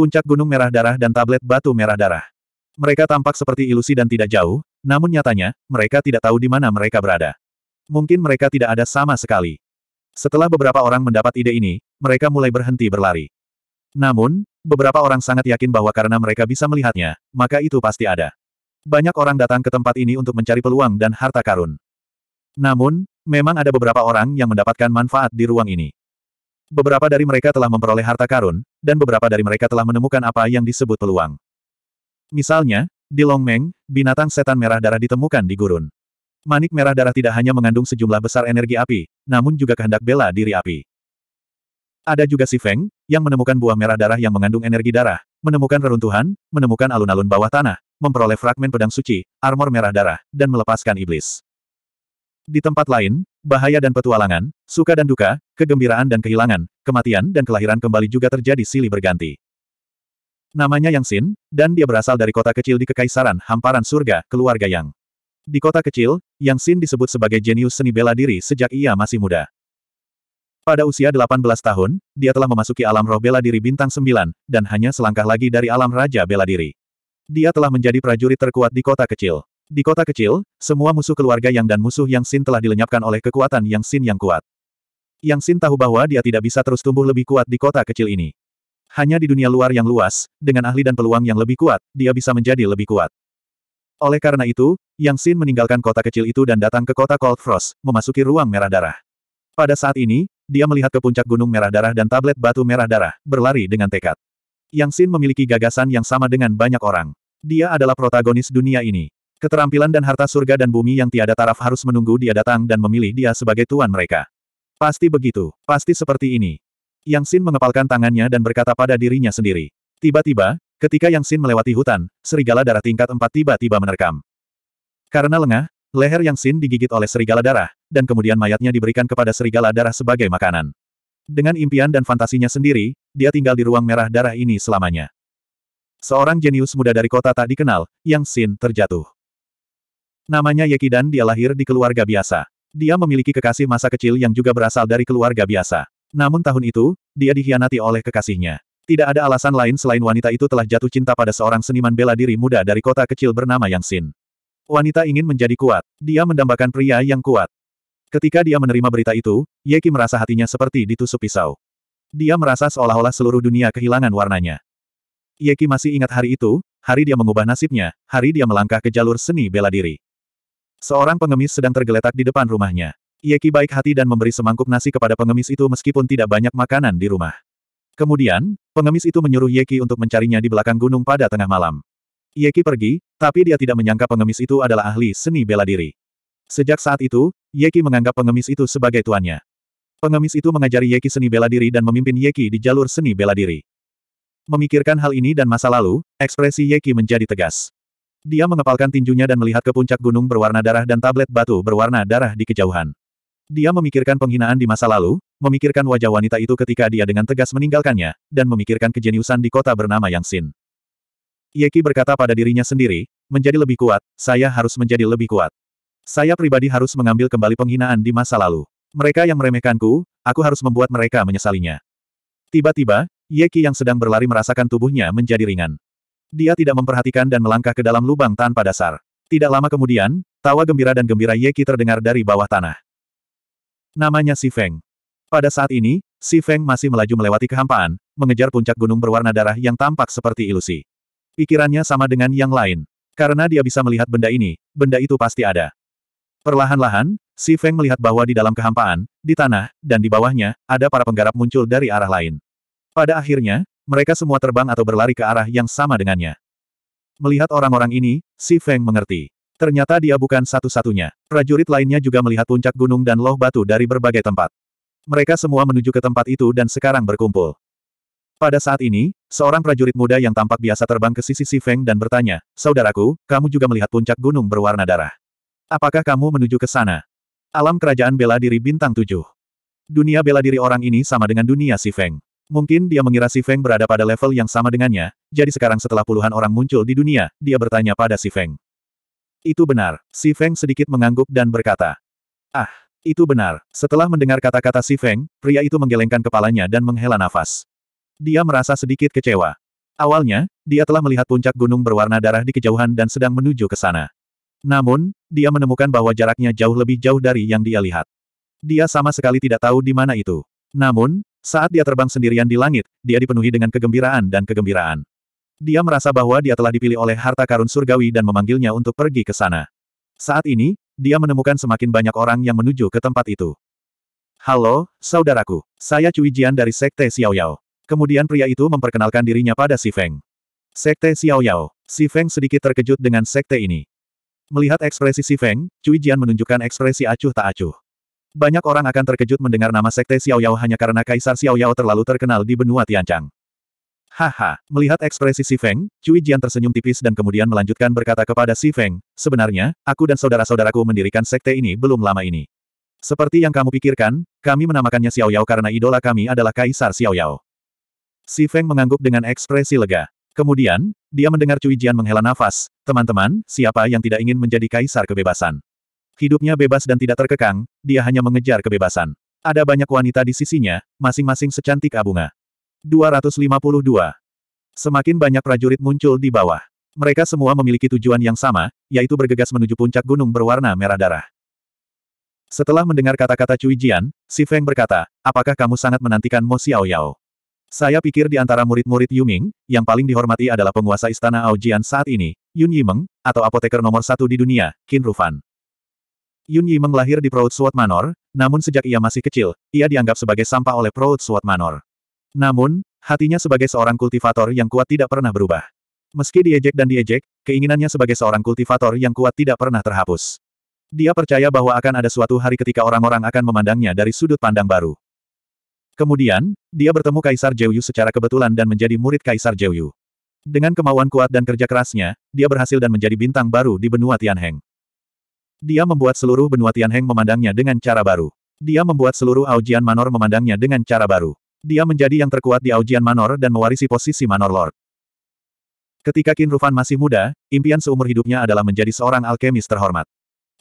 puncak gunung merah darah dan tablet batu merah darah. Mereka tampak seperti ilusi dan tidak jauh, namun nyatanya, mereka tidak tahu di mana mereka berada. Mungkin mereka tidak ada sama sekali. Setelah beberapa orang mendapat ide ini, mereka mulai berhenti berlari. Namun, beberapa orang sangat yakin bahwa karena mereka bisa melihatnya, maka itu pasti ada. Banyak orang datang ke tempat ini untuk mencari peluang dan harta karun. Namun, memang ada beberapa orang yang mendapatkan manfaat di ruang ini. Beberapa dari mereka telah memperoleh harta karun, dan beberapa dari mereka telah menemukan apa yang disebut peluang. Misalnya, di Longmeng, binatang setan merah darah ditemukan di gurun. Manik merah darah tidak hanya mengandung sejumlah besar energi api, namun juga kehendak bela diri api. Ada juga si Feng, yang menemukan buah merah darah yang mengandung energi darah, menemukan reruntuhan, menemukan alun-alun bawah tanah, memperoleh fragmen pedang suci, armor merah darah, dan melepaskan iblis. Di tempat lain, bahaya dan petualangan, suka dan duka, kegembiraan dan kehilangan, kematian dan kelahiran kembali juga terjadi silih berganti. Namanya Yang Sin, dan dia berasal dari kota kecil di Kekaisaran Hamparan Surga, keluarga Yang. Di kota kecil, Yang Sin disebut sebagai jenius seni bela diri sejak ia masih muda. Pada usia 18 tahun, dia telah memasuki alam roh bela diri bintang 9, dan hanya selangkah lagi dari alam raja bela diri. Dia telah menjadi prajurit terkuat di kota kecil. Di kota kecil, semua musuh keluarga Yang dan musuh Yang Sin telah dilenyapkan oleh kekuatan Yang Sin yang kuat. Yang Sin tahu bahwa dia tidak bisa terus tumbuh lebih kuat di kota kecil ini. Hanya di dunia luar yang luas, dengan ahli dan peluang yang lebih kuat, dia bisa menjadi lebih kuat. Oleh karena itu, Yang Sin meninggalkan kota kecil itu dan datang ke kota Cold Frost, memasuki ruang merah darah. Pada saat ini, dia melihat ke puncak gunung merah darah dan tablet batu merah darah, berlari dengan tekad. Yang Sin memiliki gagasan yang sama dengan banyak orang. Dia adalah protagonis dunia ini. Keterampilan dan harta surga dan bumi yang tiada taraf harus menunggu dia datang dan memilih dia sebagai tuan mereka. Pasti begitu, pasti seperti ini. Yang Xin mengepalkan tangannya dan berkata pada dirinya sendiri. Tiba-tiba, ketika Yang Xin melewati hutan, serigala darah tingkat empat tiba-tiba menerkam. Karena lengah, leher Yang Xin digigit oleh serigala darah, dan kemudian mayatnya diberikan kepada serigala darah sebagai makanan. Dengan impian dan fantasinya sendiri, dia tinggal di ruang merah darah ini selamanya. Seorang jenius muda dari kota tak dikenal, Yang Xin terjatuh. Namanya Yeki dan dia lahir di keluarga biasa. Dia memiliki kekasih masa kecil yang juga berasal dari keluarga biasa. Namun tahun itu, dia dikhianati oleh kekasihnya. Tidak ada alasan lain selain wanita itu telah jatuh cinta pada seorang seniman bela diri muda dari kota kecil bernama Yang Sin. Wanita ingin menjadi kuat. Dia mendambakan pria yang kuat. Ketika dia menerima berita itu, Yeki merasa hatinya seperti ditusuk pisau. Dia merasa seolah-olah seluruh dunia kehilangan warnanya. Yeki masih ingat hari itu, hari dia mengubah nasibnya, hari dia melangkah ke jalur seni bela diri. Seorang pengemis sedang tergeletak di depan rumahnya. Yeki baik hati dan memberi semangkuk nasi kepada pengemis itu meskipun tidak banyak makanan di rumah. Kemudian, pengemis itu menyuruh Yeki untuk mencarinya di belakang gunung pada tengah malam. Yeki pergi, tapi dia tidak menyangka pengemis itu adalah ahli seni bela diri. Sejak saat itu, Yeki menganggap pengemis itu sebagai tuannya. Pengemis itu mengajari Yeki seni bela diri dan memimpin Yeki di jalur seni bela diri. Memikirkan hal ini dan masa lalu, ekspresi Yeki menjadi tegas. Dia mengepalkan tinjunya dan melihat ke puncak gunung berwarna darah dan tablet batu berwarna darah di kejauhan. Dia memikirkan penghinaan di masa lalu, memikirkan wajah wanita itu ketika dia dengan tegas meninggalkannya, dan memikirkan kejeniusan di kota bernama Yang Sin. Yeki berkata pada dirinya sendiri, menjadi lebih kuat, saya harus menjadi lebih kuat. Saya pribadi harus mengambil kembali penghinaan di masa lalu. Mereka yang meremehkanku, aku harus membuat mereka menyesalinya. Tiba-tiba, Yeki yang sedang berlari merasakan tubuhnya menjadi ringan. Dia tidak memperhatikan dan melangkah ke dalam lubang tanpa dasar. Tidak lama kemudian, tawa gembira dan gembira Yeki terdengar dari bawah tanah. Namanya Si Feng. Pada saat ini, Si Feng masih melaju melewati kehampaan, mengejar puncak gunung berwarna darah yang tampak seperti ilusi. Pikirannya sama dengan yang lain. Karena dia bisa melihat benda ini, benda itu pasti ada. Perlahan-lahan, Si Feng melihat bahwa di dalam kehampaan, di tanah, dan di bawahnya, ada para penggarap muncul dari arah lain. Pada akhirnya, mereka semua terbang atau berlari ke arah yang sama dengannya. Melihat orang-orang ini, Si Feng mengerti. Ternyata dia bukan satu-satunya. Prajurit lainnya juga melihat puncak gunung dan loh batu dari berbagai tempat. Mereka semua menuju ke tempat itu dan sekarang berkumpul. Pada saat ini, seorang prajurit muda yang tampak biasa terbang ke sisi Si Feng dan bertanya, Saudaraku, kamu juga melihat puncak gunung berwarna darah. Apakah kamu menuju ke sana? Alam kerajaan bela diri bintang tujuh. Dunia bela diri orang ini sama dengan dunia Si Feng. Mungkin dia mengira Si Feng berada pada level yang sama dengannya, jadi sekarang setelah puluhan orang muncul di dunia, dia bertanya pada Si Feng. Itu benar, Si Feng sedikit mengangguk dan berkata. Ah, itu benar. Setelah mendengar kata-kata Si Feng, pria itu menggelengkan kepalanya dan menghela nafas. Dia merasa sedikit kecewa. Awalnya, dia telah melihat puncak gunung berwarna darah di kejauhan dan sedang menuju ke sana. Namun, dia menemukan bahwa jaraknya jauh lebih jauh dari yang dia lihat. Dia sama sekali tidak tahu di mana itu. Namun, saat dia terbang sendirian di langit, dia dipenuhi dengan kegembiraan dan kegembiraan. Dia merasa bahwa dia telah dipilih oleh harta karun surgawi dan memanggilnya untuk pergi ke sana. Saat ini, dia menemukan semakin banyak orang yang menuju ke tempat itu. Halo, saudaraku. Saya Cui Jian dari Sekte Xiao Yao. Kemudian pria itu memperkenalkan dirinya pada Si Feng. Sekte Xiao Yao. Si Feng sedikit terkejut dengan sekte ini. Melihat ekspresi Si Feng, Cui Jian menunjukkan ekspresi acuh tak acuh. Banyak orang akan terkejut mendengar nama Sekte Xiao Yao hanya karena Kaisar Xiao Yao terlalu terkenal di benua Tianchang. Haha, melihat ekspresi Si Feng, Cui Jian tersenyum tipis dan kemudian melanjutkan berkata kepada Si Feng, sebenarnya, aku dan saudara-saudaraku mendirikan sekte ini belum lama ini. Seperti yang kamu pikirkan, kami menamakannya Yao karena idola kami adalah Kaisar Yao. Si Feng mengangguk dengan ekspresi lega. Kemudian, dia mendengar Cui Jian menghela nafas, teman-teman, siapa yang tidak ingin menjadi Kaisar kebebasan? Hidupnya bebas dan tidak terkekang, dia hanya mengejar kebebasan. Ada banyak wanita di sisinya, masing-masing secantik abunga. 252. Semakin banyak prajurit muncul di bawah. Mereka semua memiliki tujuan yang sama, yaitu bergegas menuju puncak gunung berwarna merah darah. Setelah mendengar kata-kata Cui Jian, Si Feng berkata, apakah kamu sangat menantikan Mo Xiao Yao? Saya pikir di antara murid-murid Yuming, yang paling dihormati adalah penguasa istana Ao Jian saat ini, Yun Yimeng, atau apoteker nomor satu di dunia, Qin Rufan. Yun Yi Meng di Proud Suat Manor, namun sejak ia masih kecil, ia dianggap sebagai sampah oleh Proud Suat Manor. Namun, hatinya sebagai seorang kultivator yang kuat tidak pernah berubah. Meski diejek dan diejek, keinginannya sebagai seorang kultivator yang kuat tidak pernah terhapus. Dia percaya bahwa akan ada suatu hari ketika orang-orang akan memandangnya dari sudut pandang baru. Kemudian, dia bertemu Kaisar Jeuyu secara kebetulan dan menjadi murid Kaisar Jeuyu. Dengan kemauan kuat dan kerja kerasnya, dia berhasil dan menjadi bintang baru di benua Tianheng. Dia membuat seluruh benua Tianheng memandangnya dengan cara baru. Dia membuat seluruh Aujian Manor memandangnya dengan cara baru. Dia menjadi yang terkuat di Aujian Manor dan mewarisi posisi Manor Lord. Ketika Qin Rufan masih muda, impian seumur hidupnya adalah menjadi seorang alkemis terhormat.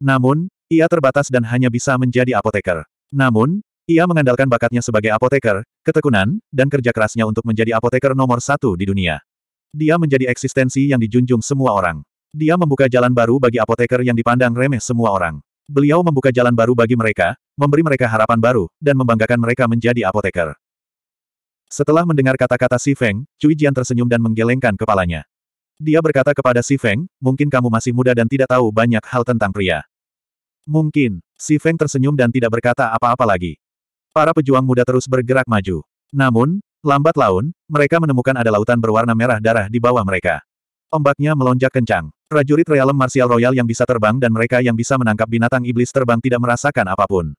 Namun, ia terbatas dan hanya bisa menjadi apoteker. Namun, ia mengandalkan bakatnya sebagai apoteker, ketekunan, dan kerja kerasnya untuk menjadi apoteker nomor satu di dunia. Dia menjadi eksistensi yang dijunjung semua orang. Dia membuka jalan baru bagi apoteker yang dipandang remeh semua orang. Beliau membuka jalan baru bagi mereka, memberi mereka harapan baru, dan membanggakan mereka menjadi apoteker. Setelah mendengar kata-kata Si Feng, Cui Jian tersenyum dan menggelengkan kepalanya. Dia berkata kepada Si Feng, mungkin kamu masih muda dan tidak tahu banyak hal tentang pria. Mungkin, Si Feng tersenyum dan tidak berkata apa-apa lagi. Para pejuang muda terus bergerak maju. Namun, lambat laun, mereka menemukan ada lautan berwarna merah darah di bawah mereka. Ombaknya melonjak kencang. Prajurit realem Martial royal yang bisa terbang dan mereka yang bisa menangkap binatang iblis terbang tidak merasakan apapun.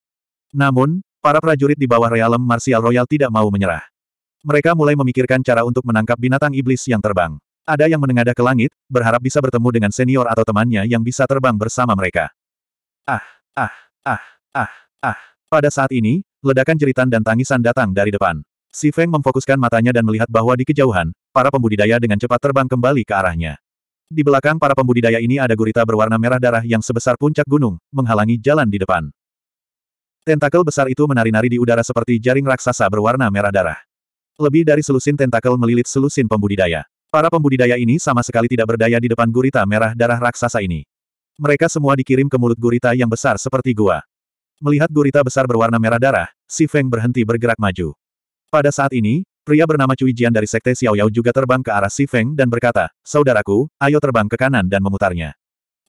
Namun, para prajurit di bawah realem Martial royal tidak mau menyerah. Mereka mulai memikirkan cara untuk menangkap binatang iblis yang terbang. Ada yang menengadah ke langit, berharap bisa bertemu dengan senior atau temannya yang bisa terbang bersama mereka. Ah, ah, ah, ah, ah. Pada saat ini, ledakan jeritan dan tangisan datang dari depan. Si Feng memfokuskan matanya dan melihat bahwa di kejauhan, para pembudidaya dengan cepat terbang kembali ke arahnya. Di belakang para pembudidaya ini ada gurita berwarna merah darah yang sebesar puncak gunung, menghalangi jalan di depan. Tentakel besar itu menari-nari di udara seperti jaring raksasa berwarna merah darah. Lebih dari selusin tentakel melilit selusin pembudidaya. Para pembudidaya ini sama sekali tidak berdaya di depan gurita merah darah raksasa ini. Mereka semua dikirim ke mulut gurita yang besar seperti gua. Melihat gurita besar berwarna merah darah, Si Feng berhenti bergerak maju. Pada saat ini, Pria bernama Cui Jian dari Sekte Xiaoyao juga terbang ke arah Si Feng dan berkata, Saudaraku, ayo terbang ke kanan dan memutarnya.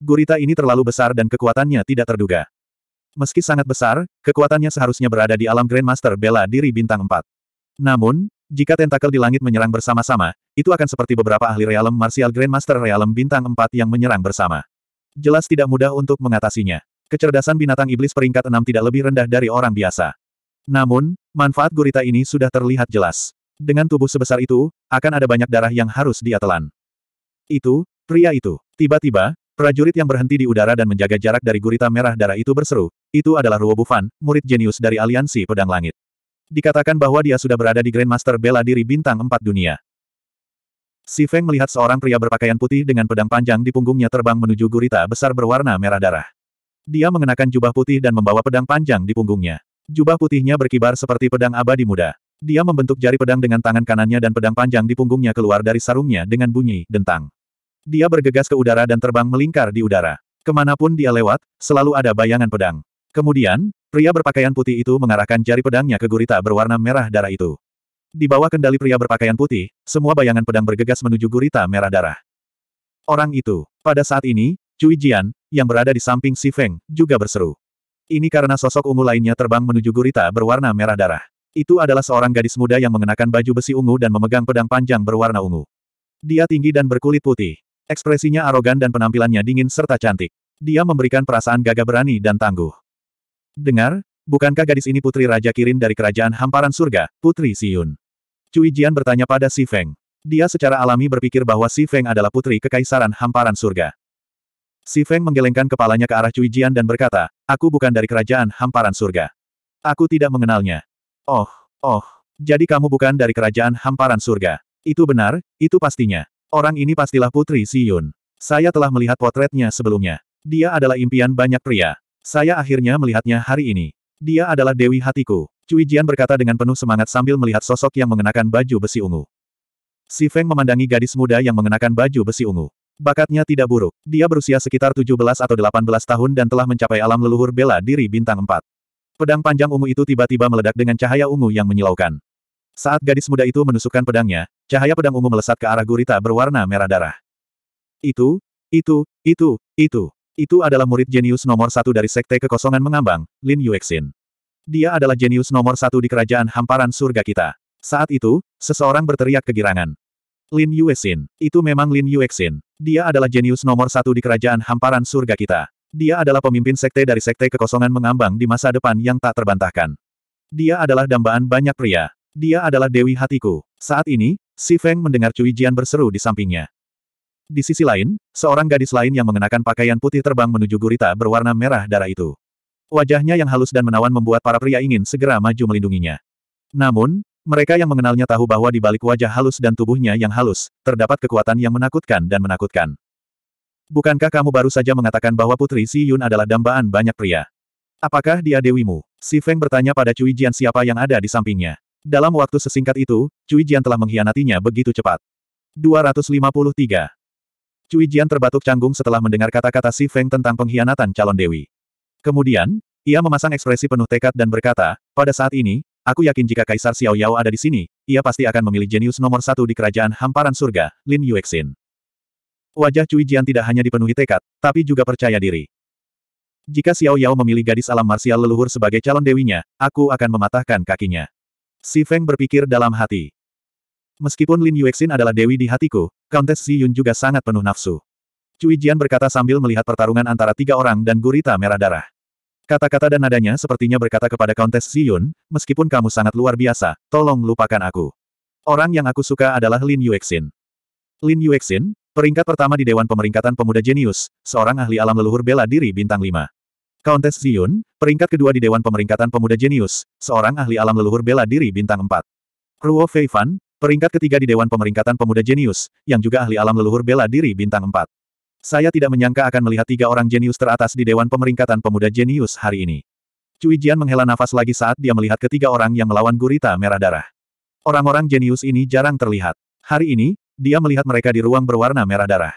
Gurita ini terlalu besar dan kekuatannya tidak terduga. Meski sangat besar, kekuatannya seharusnya berada di alam Grandmaster bela diri bintang 4. Namun, jika tentakel di langit menyerang bersama-sama, itu akan seperti beberapa ahli realem martial Grandmaster realem bintang 4 yang menyerang bersama. Jelas tidak mudah untuk mengatasinya. Kecerdasan binatang iblis peringkat 6 tidak lebih rendah dari orang biasa. Namun, manfaat gurita ini sudah terlihat jelas. Dengan tubuh sebesar itu, akan ada banyak darah yang harus dia telan. Itu, pria itu. Tiba-tiba, prajurit yang berhenti di udara dan menjaga jarak dari gurita merah darah itu berseru, itu adalah Ruo Bufan, murid jenius dari Aliansi Pedang Langit. Dikatakan bahwa dia sudah berada di Grandmaster Bela Diri Bintang empat Dunia. Si Feng melihat seorang pria berpakaian putih dengan pedang panjang di punggungnya terbang menuju gurita besar berwarna merah darah. Dia mengenakan jubah putih dan membawa pedang panjang di punggungnya. Jubah putihnya berkibar seperti pedang abadi muda. Dia membentuk jari pedang dengan tangan kanannya dan pedang panjang di punggungnya keluar dari sarungnya dengan bunyi dentang. Dia bergegas ke udara dan terbang melingkar di udara. Kemanapun dia lewat, selalu ada bayangan pedang. Kemudian, pria berpakaian putih itu mengarahkan jari pedangnya ke gurita berwarna merah darah itu. Di bawah kendali pria berpakaian putih, semua bayangan pedang bergegas menuju gurita merah darah. Orang itu, pada saat ini, Cui Jian, yang berada di samping Si Feng, juga berseru. Ini karena sosok ungu lainnya terbang menuju gurita berwarna merah darah. Itu adalah seorang gadis muda yang mengenakan baju besi ungu dan memegang pedang panjang berwarna ungu. Dia tinggi dan berkulit putih. Ekspresinya arogan dan penampilannya dingin serta cantik. Dia memberikan perasaan gagah berani dan tangguh. Dengar, bukankah gadis ini putri Raja Kirin dari kerajaan hamparan surga, Putri Siyun? Cui Jian bertanya pada Si Feng. Dia secara alami berpikir bahwa Si Feng adalah putri kekaisaran hamparan surga. Si Feng menggelengkan kepalanya ke arah Cui Jian dan berkata, Aku bukan dari kerajaan hamparan surga. Aku tidak mengenalnya. Oh, oh. Jadi kamu bukan dari kerajaan hamparan surga. Itu benar, itu pastinya. Orang ini pastilah Putri Siyun. Saya telah melihat potretnya sebelumnya. Dia adalah impian banyak pria. Saya akhirnya melihatnya hari ini. Dia adalah Dewi Hatiku. Cui Jian berkata dengan penuh semangat sambil melihat sosok yang mengenakan baju besi ungu. Si Feng memandangi gadis muda yang mengenakan baju besi ungu. Bakatnya tidak buruk. Dia berusia sekitar 17 atau 18 tahun dan telah mencapai alam leluhur bela diri bintang 4. Pedang panjang ungu itu tiba-tiba meledak dengan cahaya ungu yang menyilaukan. Saat gadis muda itu menusukkan pedangnya, cahaya pedang ungu melesat ke arah gurita berwarna merah darah. Itu, itu, itu, itu. Itu adalah murid jenius nomor satu dari Sekte Kekosongan Mengambang, Lin Yuexin. Dia adalah jenius nomor satu di kerajaan hamparan surga kita. Saat itu, seseorang berteriak kegirangan. Lin Yuexin, itu memang Lin Yuexin. Dia adalah jenius nomor satu di kerajaan hamparan surga kita. Dia adalah pemimpin sekte dari sekte kekosongan mengambang di masa depan yang tak terbantahkan. Dia adalah dambaan banyak pria. Dia adalah Dewi Hatiku. Saat ini, Si Feng mendengar Cui Jian berseru di sampingnya. Di sisi lain, seorang gadis lain yang mengenakan pakaian putih terbang menuju gurita berwarna merah darah itu. Wajahnya yang halus dan menawan membuat para pria ingin segera maju melindunginya. Namun, mereka yang mengenalnya tahu bahwa di balik wajah halus dan tubuhnya yang halus, terdapat kekuatan yang menakutkan dan menakutkan. Bukankah kamu baru saja mengatakan bahwa Putri Si Yun adalah dambaan banyak pria? Apakah dia dewimu? Si Feng bertanya pada Cui Jian siapa yang ada di sampingnya. Dalam waktu sesingkat itu, Cui Jian telah mengkhianatinya begitu cepat. 253. Cui Jian terbatuk canggung setelah mendengar kata-kata Si Feng tentang pengkhianatan calon dewi. Kemudian, ia memasang ekspresi penuh tekad dan berkata, pada saat ini, Aku yakin jika Kaisar Xiao Yao ada di sini, ia pasti akan memilih jenius nomor satu di kerajaan hamparan surga, Lin Yuexin. Wajah Cui Jian tidak hanya dipenuhi tekad, tapi juga percaya diri. Jika Xiao Yao memilih gadis alam marsial leluhur sebagai calon dewinya, aku akan mematahkan kakinya. Si Feng berpikir dalam hati. Meskipun Lin Yuexin adalah dewi di hatiku, Countess Xi Yun juga sangat penuh nafsu. Cui Jian berkata sambil melihat pertarungan antara tiga orang dan gurita merah darah. Kata-kata dan nadanya sepertinya berkata kepada Countess Xi Yun, meskipun kamu sangat luar biasa, tolong lupakan aku. Orang yang aku suka adalah Lin Yuexin. Lin Yuexin, Peringkat pertama di Dewan Pemeringkatan Pemuda Jenius, seorang ahli alam leluhur bela diri bintang 5. Countess Ziyun, peringkat kedua di Dewan Pemeringkatan Pemuda Jenius, seorang ahli alam leluhur bela diri bintang 4. Ruo Feifan, peringkat ketiga di Dewan Pemeringkatan Pemuda Jenius, yang juga ahli alam leluhur bela diri bintang 4. Saya tidak menyangka akan melihat tiga orang jenius teratas di Dewan Pemeringkatan Pemuda Jenius hari ini. Cui Jian menghela nafas lagi saat dia melihat ketiga orang yang melawan gurita merah darah. Orang-orang jenius ini jarang terlihat. Hari ini, dia melihat mereka di ruang berwarna merah darah.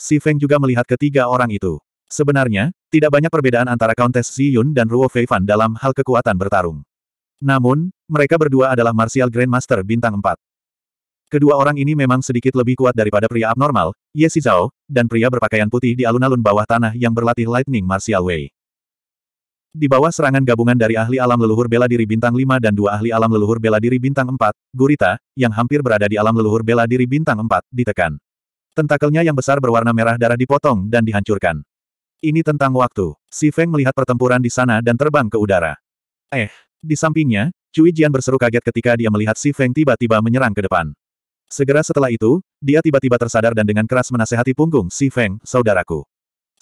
Si Feng juga melihat ketiga orang itu. Sebenarnya, tidak banyak perbedaan antara Countess Yun dan Ruo Feifan dalam hal kekuatan bertarung. Namun, mereka berdua adalah Martial Grandmaster bintang 4. Kedua orang ini memang sedikit lebih kuat daripada pria abnormal, Ye Zhao, dan pria berpakaian putih di alun-alun bawah tanah yang berlatih Lightning Martial Way. Di bawah serangan gabungan dari ahli alam leluhur bela diri bintang 5 dan dua ahli alam leluhur bela diri bintang 4, Gurita, yang hampir berada di alam leluhur bela diri bintang 4, ditekan. Tentakelnya yang besar berwarna merah darah dipotong dan dihancurkan. Ini tentang waktu. Si Feng melihat pertempuran di sana dan terbang ke udara. Eh, di sampingnya, Cui Jian berseru kaget ketika dia melihat si Feng tiba-tiba menyerang ke depan. Segera setelah itu, dia tiba-tiba tersadar dan dengan keras menasehati punggung si Feng, saudaraku.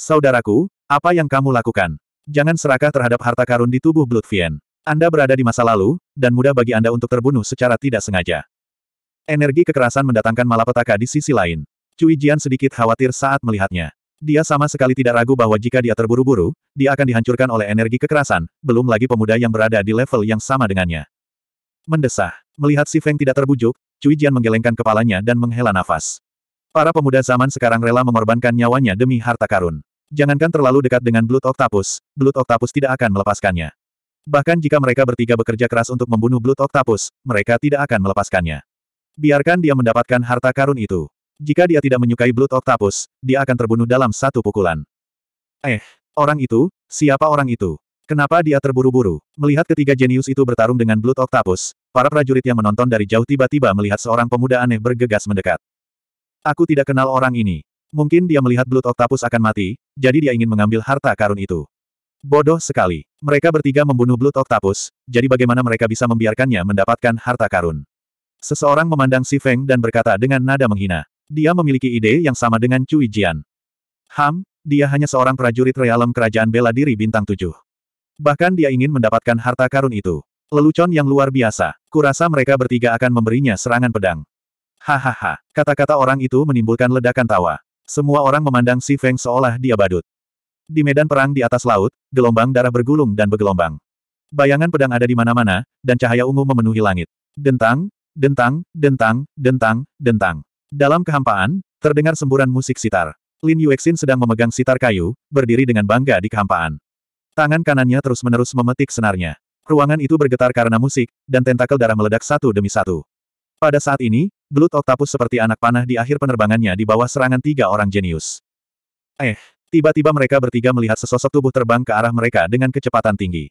Saudaraku, apa yang kamu lakukan? Jangan serakah terhadap harta karun di tubuh Bloodfien. Anda berada di masa lalu, dan mudah bagi Anda untuk terbunuh secara tidak sengaja. Energi kekerasan mendatangkan malapetaka di sisi lain. Cui Jian sedikit khawatir saat melihatnya. Dia sama sekali tidak ragu bahwa jika dia terburu-buru, dia akan dihancurkan oleh energi kekerasan, belum lagi pemuda yang berada di level yang sama dengannya. Mendesah. Melihat si Feng tidak terbujuk, Cui Jian menggelengkan kepalanya dan menghela nafas. Para pemuda zaman sekarang rela mengorbankan nyawanya demi harta karun. Jangankan terlalu dekat dengan Blood Octopus, Blood Octopus tidak akan melepaskannya. Bahkan jika mereka bertiga bekerja keras untuk membunuh Blood Octopus, mereka tidak akan melepaskannya. Biarkan dia mendapatkan harta karun itu. Jika dia tidak menyukai Blood Octopus, dia akan terbunuh dalam satu pukulan. Eh, orang itu, siapa orang itu? Kenapa dia terburu-buru? Melihat ketiga jenius itu bertarung dengan Blood Octopus, para prajurit yang menonton dari jauh tiba-tiba melihat seorang pemuda aneh bergegas mendekat. Aku tidak kenal orang ini. Mungkin dia melihat Blood Octopus akan mati, jadi dia ingin mengambil harta karun itu. Bodoh sekali. Mereka bertiga membunuh Blood Octopus, jadi bagaimana mereka bisa membiarkannya mendapatkan harta karun? Seseorang memandang Si Feng dan berkata dengan nada menghina. Dia memiliki ide yang sama dengan Cui Jian. Ham, dia hanya seorang prajurit realem kerajaan bela diri bintang tujuh. Bahkan dia ingin mendapatkan harta karun itu. Lelucon yang luar biasa. Kurasa mereka bertiga akan memberinya serangan pedang. Hahaha, kata-kata orang itu menimbulkan ledakan tawa. Semua orang memandang Si Feng seolah dia badut. Di medan perang di atas laut, gelombang darah bergulung dan bergelombang. Bayangan pedang ada di mana-mana, dan cahaya ungu memenuhi langit. Dentang, dentang, dentang, dentang, dentang. Dalam kehampaan, terdengar semburan musik sitar. Lin Yuexin sedang memegang sitar kayu, berdiri dengan bangga di kehampaan. Tangan kanannya terus-menerus memetik senarnya. Ruangan itu bergetar karena musik, dan tentakel darah meledak satu demi satu. Pada saat ini, Blood Octopus seperti anak panah di akhir penerbangannya di bawah serangan tiga orang jenius. Eh, tiba-tiba mereka bertiga melihat sesosok tubuh terbang ke arah mereka dengan kecepatan tinggi.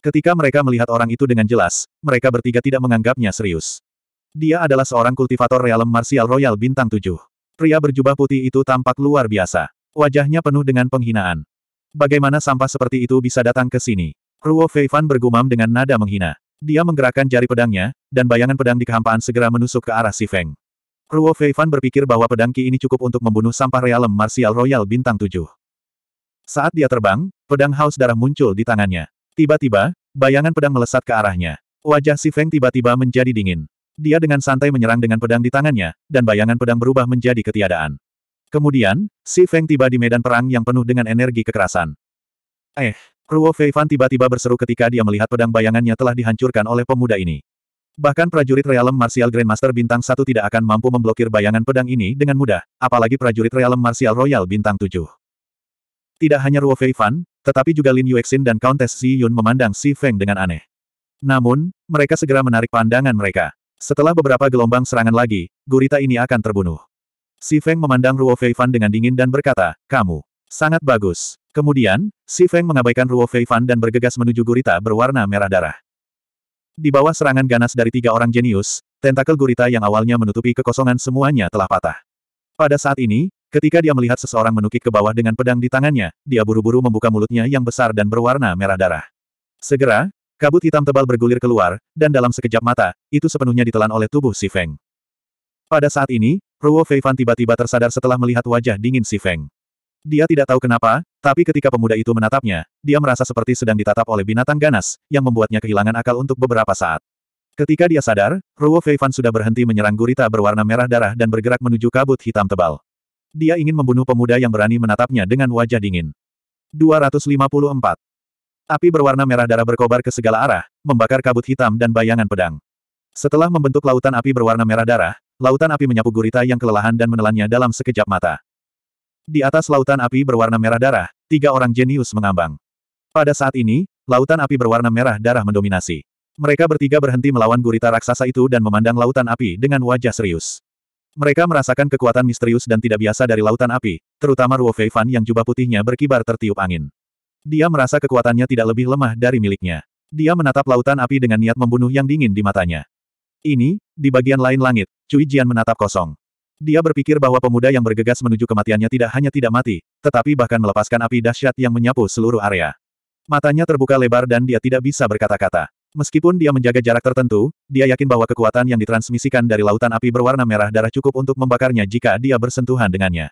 Ketika mereka melihat orang itu dengan jelas, mereka bertiga tidak menganggapnya serius. Dia adalah seorang kultivator realem martial royal bintang tujuh. Pria berjubah putih itu tampak luar biasa. Wajahnya penuh dengan penghinaan. Bagaimana sampah seperti itu bisa datang ke sini? Ruo Feifan bergumam dengan nada menghina. Dia menggerakkan jari pedangnya, dan bayangan pedang di kehampaan segera menusuk ke arah si Feng. Ruo Feifan berpikir bahwa pedang Ki ini cukup untuk membunuh sampah realem martial royal bintang tujuh. Saat dia terbang, pedang haus darah muncul di tangannya. Tiba-tiba, bayangan pedang melesat ke arahnya. Wajah si Feng tiba-tiba menjadi dingin. Dia dengan santai menyerang dengan pedang di tangannya, dan bayangan pedang berubah menjadi ketiadaan. Kemudian, si Feng tiba di medan perang yang penuh dengan energi kekerasan. Eh, Ruo Feifan tiba-tiba berseru ketika dia melihat pedang bayangannya telah dihancurkan oleh pemuda ini. Bahkan prajurit Realem Martial Grandmaster Bintang 1 tidak akan mampu memblokir bayangan pedang ini dengan mudah, apalagi prajurit Realem Martial Royal Bintang 7. Tidak hanya Ruo Feifan, tetapi juga Lin Yuexin dan Countess Xi Yun memandang Si Feng dengan aneh. Namun, mereka segera menarik pandangan mereka. Setelah beberapa gelombang serangan lagi, gurita ini akan terbunuh. Si Feng memandang Ruo Feifan dengan dingin dan berkata, Kamu. Sangat bagus. Kemudian, Si Feng mengabaikan Ruo Feifan dan bergegas menuju gurita berwarna merah darah. Di bawah serangan ganas dari tiga orang jenius, tentakel gurita yang awalnya menutupi kekosongan semuanya telah patah. Pada saat ini, ketika dia melihat seseorang menukik ke bawah dengan pedang di tangannya, dia buru-buru membuka mulutnya yang besar dan berwarna merah darah. Segera, kabut hitam tebal bergulir keluar, dan dalam sekejap mata, itu sepenuhnya ditelan oleh tubuh Si Feng. Pada saat ini, Ruo Feifan tiba-tiba tersadar setelah melihat wajah dingin Si Feng. Dia tidak tahu kenapa, tapi ketika pemuda itu menatapnya, dia merasa seperti sedang ditatap oleh binatang ganas, yang membuatnya kehilangan akal untuk beberapa saat. Ketika dia sadar, Ruo Feifan sudah berhenti menyerang gurita berwarna merah darah dan bergerak menuju kabut hitam tebal. Dia ingin membunuh pemuda yang berani menatapnya dengan wajah dingin. 254. Api berwarna merah darah berkobar ke segala arah, membakar kabut hitam dan bayangan pedang. Setelah membentuk lautan api berwarna merah darah, lautan api menyapu gurita yang kelelahan dan menelannya dalam sekejap mata. Di atas lautan api berwarna merah darah, tiga orang jenius mengambang. Pada saat ini, lautan api berwarna merah darah mendominasi. Mereka bertiga berhenti melawan gurita raksasa itu dan memandang lautan api dengan wajah serius. Mereka merasakan kekuatan misterius dan tidak biasa dari lautan api, terutama Ruo Feifan yang jubah putihnya berkibar tertiup angin. Dia merasa kekuatannya tidak lebih lemah dari miliknya. Dia menatap lautan api dengan niat membunuh yang dingin di matanya. Ini, di bagian lain langit, Cui Jian menatap kosong. Dia berpikir bahwa pemuda yang bergegas menuju kematiannya tidak hanya tidak mati, tetapi bahkan melepaskan api dahsyat yang menyapu seluruh area. Matanya terbuka lebar dan dia tidak bisa berkata-kata. Meskipun dia menjaga jarak tertentu, dia yakin bahwa kekuatan yang ditransmisikan dari lautan api berwarna merah darah cukup untuk membakarnya jika dia bersentuhan dengannya.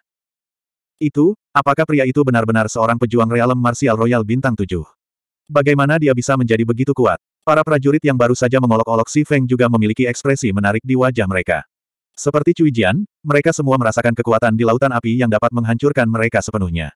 Itu, apakah pria itu benar-benar seorang pejuang realem martial royal bintang tujuh? Bagaimana dia bisa menjadi begitu kuat? Para prajurit yang baru saja mengolok-olok si Feng juga memiliki ekspresi menarik di wajah mereka. Seperti Cuijian, mereka semua merasakan kekuatan di lautan api yang dapat menghancurkan mereka sepenuhnya.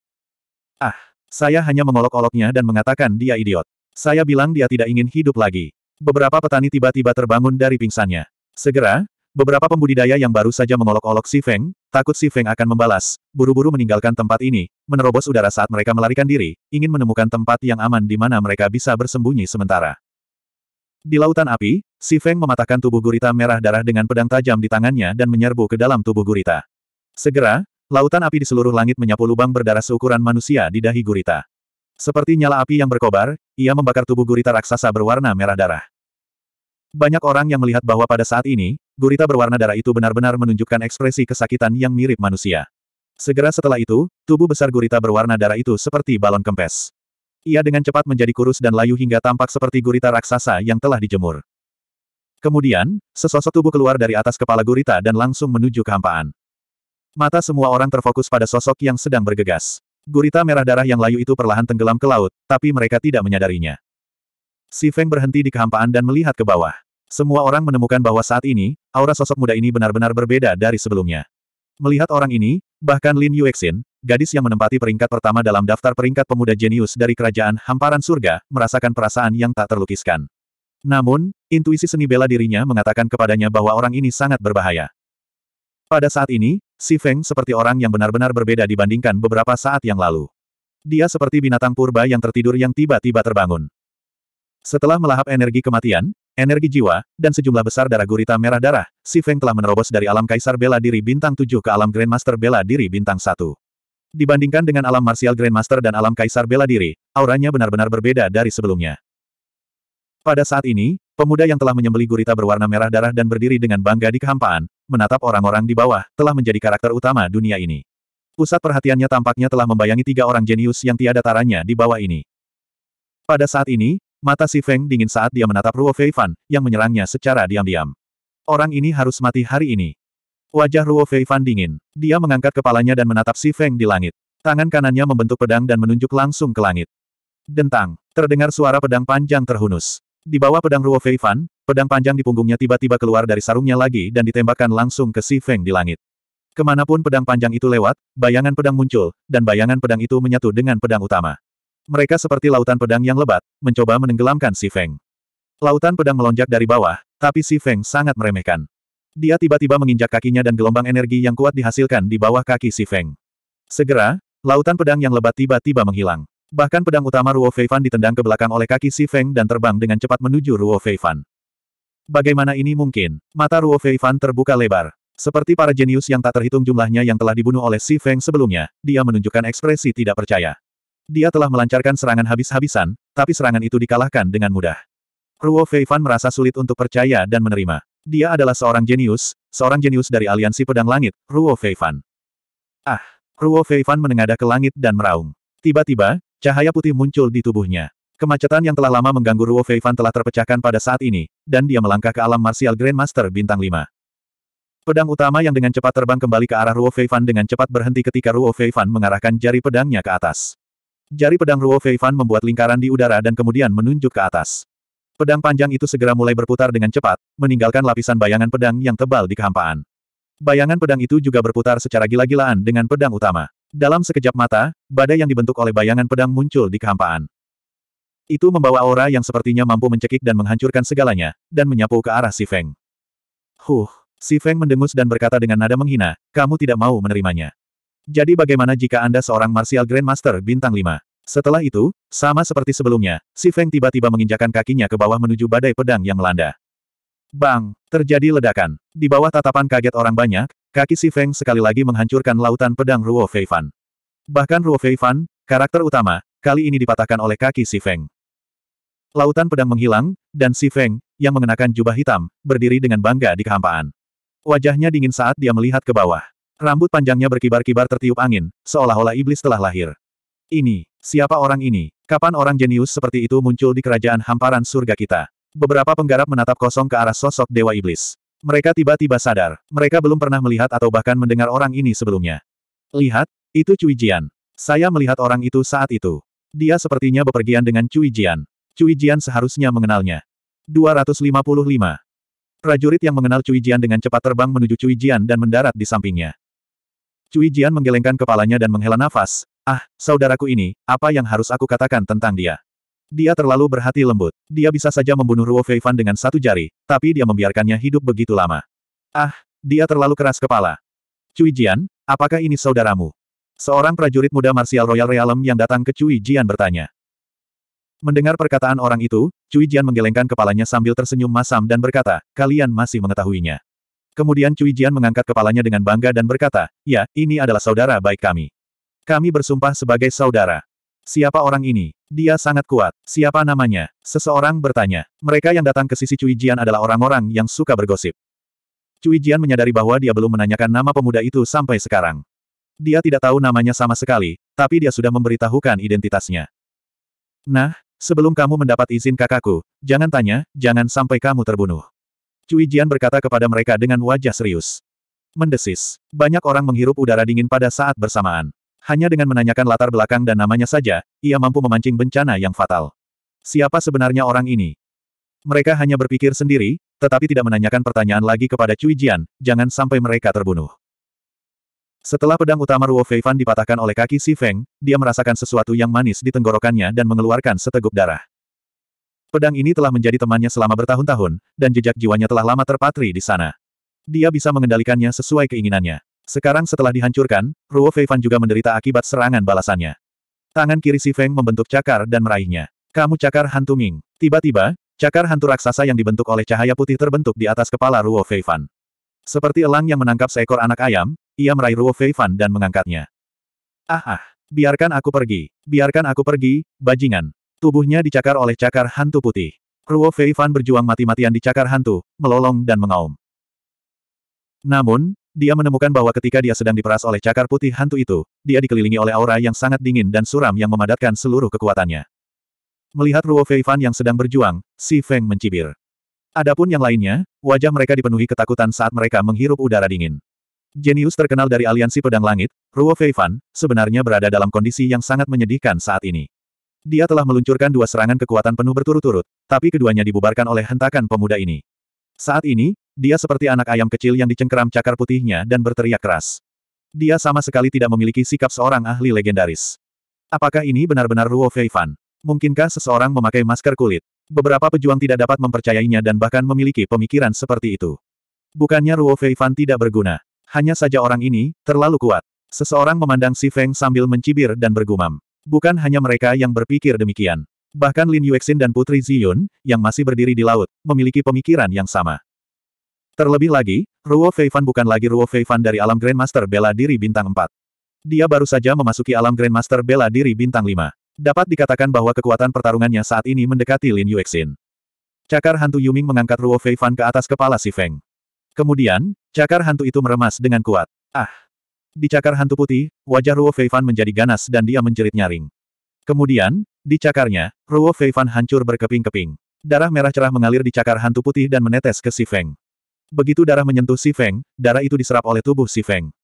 Ah, saya hanya mengolok-oloknya dan mengatakan dia idiot. Saya bilang dia tidak ingin hidup lagi. Beberapa petani tiba-tiba terbangun dari pingsannya. Segera, beberapa pembudidaya yang baru saja mengolok-olok Si Feng, takut Si Feng akan membalas, buru-buru meninggalkan tempat ini, menerobos udara saat mereka melarikan diri, ingin menemukan tempat yang aman di mana mereka bisa bersembunyi sementara. Di lautan api, Si Feng mematahkan tubuh gurita merah darah dengan pedang tajam di tangannya dan menyerbu ke dalam tubuh gurita. Segera, lautan api di seluruh langit menyapu lubang berdarah seukuran manusia di dahi gurita. Seperti nyala api yang berkobar, ia membakar tubuh gurita raksasa berwarna merah darah. Banyak orang yang melihat bahwa pada saat ini, gurita berwarna darah itu benar-benar menunjukkan ekspresi kesakitan yang mirip manusia. Segera setelah itu, tubuh besar gurita berwarna darah itu seperti balon kempes. Ia dengan cepat menjadi kurus dan layu hingga tampak seperti gurita raksasa yang telah dijemur. Kemudian, sesosok tubuh keluar dari atas kepala gurita dan langsung menuju kehampaan. Mata semua orang terfokus pada sosok yang sedang bergegas. Gurita merah darah yang layu itu perlahan tenggelam ke laut, tapi mereka tidak menyadarinya. Si Feng berhenti di kehampaan dan melihat ke bawah. Semua orang menemukan bahwa saat ini, aura sosok muda ini benar-benar berbeda dari sebelumnya. Melihat orang ini, bahkan Lin Yuexin, gadis yang menempati peringkat pertama dalam daftar peringkat pemuda jenius dari kerajaan hamparan surga, merasakan perasaan yang tak terlukiskan. Namun, intuisi seni bela dirinya mengatakan kepadanya bahwa orang ini sangat berbahaya. Pada saat ini, Si Feng seperti orang yang benar-benar berbeda dibandingkan beberapa saat yang lalu. Dia seperti binatang purba yang tertidur yang tiba-tiba terbangun. Setelah melahap energi kematian, energi jiwa, dan sejumlah besar darah gurita merah darah, Si Feng telah menerobos dari alam Kaisar Bela Diri Bintang 7 ke alam Grandmaster Bela Diri Bintang 1. Dibandingkan dengan alam Martial Grandmaster dan alam Kaisar Bela Diri, auranya benar-benar berbeda dari sebelumnya. Pada saat ini, pemuda yang telah menyembeli gurita berwarna merah darah dan berdiri dengan bangga di kehampaan, menatap orang-orang di bawah, telah menjadi karakter utama dunia ini. Pusat perhatiannya tampaknya telah membayangi tiga orang jenius yang tiada taranya di bawah ini. Pada saat ini, mata si Feng dingin saat dia menatap Ruo Feifan, yang menyerangnya secara diam-diam. Orang ini harus mati hari ini. Wajah Ruo Feifan dingin. Dia mengangkat kepalanya dan menatap si Feng di langit. Tangan kanannya membentuk pedang dan menunjuk langsung ke langit. Dentang. Terdengar suara pedang panjang terhunus. Di bawah pedang Ruo Fei Fan, pedang panjang di punggungnya tiba-tiba keluar dari sarungnya lagi dan ditembakkan langsung ke Si Feng di langit. Kemanapun pedang panjang itu lewat, bayangan pedang muncul, dan bayangan pedang itu menyatu dengan pedang utama. Mereka seperti lautan pedang yang lebat, mencoba menenggelamkan Si Feng. Lautan pedang melonjak dari bawah, tapi Si Feng sangat meremehkan. Dia tiba-tiba menginjak kakinya dan gelombang energi yang kuat dihasilkan di bawah kaki Si Feng. Segera, lautan pedang yang lebat tiba-tiba menghilang. Bahkan pedang utama Ruo Feifan ditendang ke belakang oleh kaki Si Feng dan terbang dengan cepat menuju Ruo Feifan. Bagaimana ini mungkin? Mata Ruo Feifan terbuka lebar. Seperti para jenius yang tak terhitung jumlahnya yang telah dibunuh oleh Si Feng sebelumnya, dia menunjukkan ekspresi tidak percaya. Dia telah melancarkan serangan habis-habisan, tapi serangan itu dikalahkan dengan mudah. Ruo Feifan merasa sulit untuk percaya dan menerima. Dia adalah seorang jenius, seorang jenius dari aliansi pedang langit, Ruo Feifan. Ah, Ruo Feifan menengadah ke langit dan meraung. Tiba-tiba, Cahaya putih muncul di tubuhnya. Kemacetan yang telah lama mengganggu Ruo Feifan telah terpecahkan pada saat ini, dan dia melangkah ke alam martial Grandmaster bintang 5. Pedang utama yang dengan cepat terbang kembali ke arah Ruo Feifan dengan cepat berhenti ketika Ruo Feifan mengarahkan jari pedangnya ke atas. Jari pedang Ruo Feifan membuat lingkaran di udara dan kemudian menunjuk ke atas. Pedang panjang itu segera mulai berputar dengan cepat, meninggalkan lapisan bayangan pedang yang tebal di kehampaan. Bayangan pedang itu juga berputar secara gila-gilaan dengan pedang utama. Dalam sekejap mata, badai yang dibentuk oleh bayangan pedang muncul di kehampaan. Itu membawa aura yang sepertinya mampu mencekik dan menghancurkan segalanya, dan menyapu ke arah Si Feng. Huh, Si Feng mendengus dan berkata dengan nada menghina, kamu tidak mau menerimanya. Jadi bagaimana jika Anda seorang Martial Grandmaster bintang 5? Setelah itu, sama seperti sebelumnya, Si Feng tiba-tiba menginjakan kakinya ke bawah menuju badai pedang yang melanda. Bang! Terjadi ledakan. Di bawah tatapan kaget orang banyak, Kaki Si Feng sekali lagi menghancurkan lautan pedang Ruo Feifan. Bahkan Ruo Feifan, karakter utama, kali ini dipatahkan oleh kaki Si Feng. Lautan pedang menghilang, dan Si Feng, yang mengenakan jubah hitam, berdiri dengan bangga di kehampaan. Wajahnya dingin saat dia melihat ke bawah. Rambut panjangnya berkibar-kibar tertiup angin, seolah-olah iblis telah lahir. Ini, siapa orang ini? Kapan orang jenius seperti itu muncul di kerajaan hamparan surga kita? Beberapa penggarap menatap kosong ke arah sosok Dewa Iblis. Mereka tiba-tiba sadar, mereka belum pernah melihat atau bahkan mendengar orang ini sebelumnya. Lihat, itu Cui Jian. Saya melihat orang itu saat itu. Dia sepertinya bepergian dengan Cui Jian. Cui Jian seharusnya mengenalnya. 255. Prajurit yang mengenal Cui Jian dengan cepat terbang menuju Cui Jian dan mendarat di sampingnya. Cui Jian menggelengkan kepalanya dan menghela nafas. Ah, saudaraku ini, apa yang harus aku katakan tentang dia? Dia terlalu berhati lembut. Dia bisa saja membunuh Ruo Feifan dengan satu jari, tapi dia membiarkannya hidup begitu lama. Ah, dia terlalu keras kepala. Cui Jian, apakah ini saudaramu? Seorang prajurit muda Martial Royal Realm yang datang ke Cui Jian bertanya. Mendengar perkataan orang itu, Cui Jian menggelengkan kepalanya sambil tersenyum masam dan berkata, kalian masih mengetahuinya. Kemudian Cui Jian mengangkat kepalanya dengan bangga dan berkata, ya, ini adalah saudara baik kami. Kami bersumpah sebagai saudara. Siapa orang ini? Dia sangat kuat. Siapa namanya? Seseorang bertanya. Mereka yang datang ke sisi Cui Jian adalah orang-orang yang suka bergosip. Cui Jian menyadari bahwa dia belum menanyakan nama pemuda itu sampai sekarang. Dia tidak tahu namanya sama sekali, tapi dia sudah memberitahukan identitasnya. Nah, sebelum kamu mendapat izin kakakku, jangan tanya, jangan sampai kamu terbunuh. Cui Jian berkata kepada mereka dengan wajah serius. Mendesis. Banyak orang menghirup udara dingin pada saat bersamaan. Hanya dengan menanyakan latar belakang dan namanya saja, ia mampu memancing bencana yang fatal. Siapa sebenarnya orang ini? Mereka hanya berpikir sendiri, tetapi tidak menanyakan pertanyaan lagi kepada Cui Jian, jangan sampai mereka terbunuh. Setelah pedang utama Ruo Fan dipatahkan oleh kaki Si Feng, dia merasakan sesuatu yang manis di tenggorokannya dan mengeluarkan seteguk darah. Pedang ini telah menjadi temannya selama bertahun-tahun, dan jejak jiwanya telah lama terpatri di sana. Dia bisa mengendalikannya sesuai keinginannya. Sekarang setelah dihancurkan, Ruo Feifan juga menderita akibat serangan balasannya. Tangan kiri Si Feng membentuk cakar dan meraihnya. Kamu cakar hantu Ming. Tiba-tiba, cakar hantu raksasa yang dibentuk oleh cahaya putih terbentuk di atas kepala Ruo Feifan. Seperti elang yang menangkap seekor anak ayam, ia meraih Ruo Feifan dan mengangkatnya. Ah ah, biarkan aku pergi, biarkan aku pergi, bajingan. Tubuhnya dicakar oleh cakar hantu putih. Ruo Feifan berjuang mati-matian di cakar hantu, melolong dan mengaum. Namun, dia menemukan bahwa ketika dia sedang diperas oleh cakar putih hantu itu, dia dikelilingi oleh aura yang sangat dingin dan suram yang memadatkan seluruh kekuatannya. Melihat Ruo Feifan yang sedang berjuang, Si Feng mencibir. Adapun yang lainnya, wajah mereka dipenuhi ketakutan saat mereka menghirup udara dingin. Jenius terkenal dari aliansi pedang langit, Ruo Feifan, sebenarnya berada dalam kondisi yang sangat menyedihkan saat ini. Dia telah meluncurkan dua serangan kekuatan penuh berturut-turut, tapi keduanya dibubarkan oleh hentakan pemuda ini. Saat ini, dia seperti anak ayam kecil yang dicengkeram cakar putihnya dan berteriak keras. Dia sama sekali tidak memiliki sikap seorang ahli legendaris. Apakah ini benar-benar Ruo Feifan? Mungkinkah seseorang memakai masker kulit? Beberapa pejuang tidak dapat mempercayainya dan bahkan memiliki pemikiran seperti itu. Bukannya Ruo Feifan tidak berguna. Hanya saja orang ini, terlalu kuat. Seseorang memandang Si Feng sambil mencibir dan bergumam. Bukan hanya mereka yang berpikir demikian. Bahkan Lin Yuexin dan Putri Ziyun, yang masih berdiri di laut, memiliki pemikiran yang sama. Terlebih lagi, Ruo Feifan bukan lagi Ruo Feifan dari alam Grandmaster Bela Diri Bintang 4. Dia baru saja memasuki alam Grandmaster Bela Diri Bintang 5. Dapat dikatakan bahwa kekuatan pertarungannya saat ini mendekati Lin Yuexin. Cakar hantu Yuming mengangkat Ruo Feifan ke atas kepala si Feng. Kemudian, cakar hantu itu meremas dengan kuat. Ah! Di cakar hantu putih, wajah Ruo Feifan menjadi ganas dan dia menjerit nyaring. Kemudian, di cakarnya, Ruo Feifan hancur berkeping-keping. Darah merah cerah mengalir di cakar hantu putih dan menetes ke si Feng. Begitu darah menyentuh Si Feng, darah itu diserap oleh tubuh Si Feng.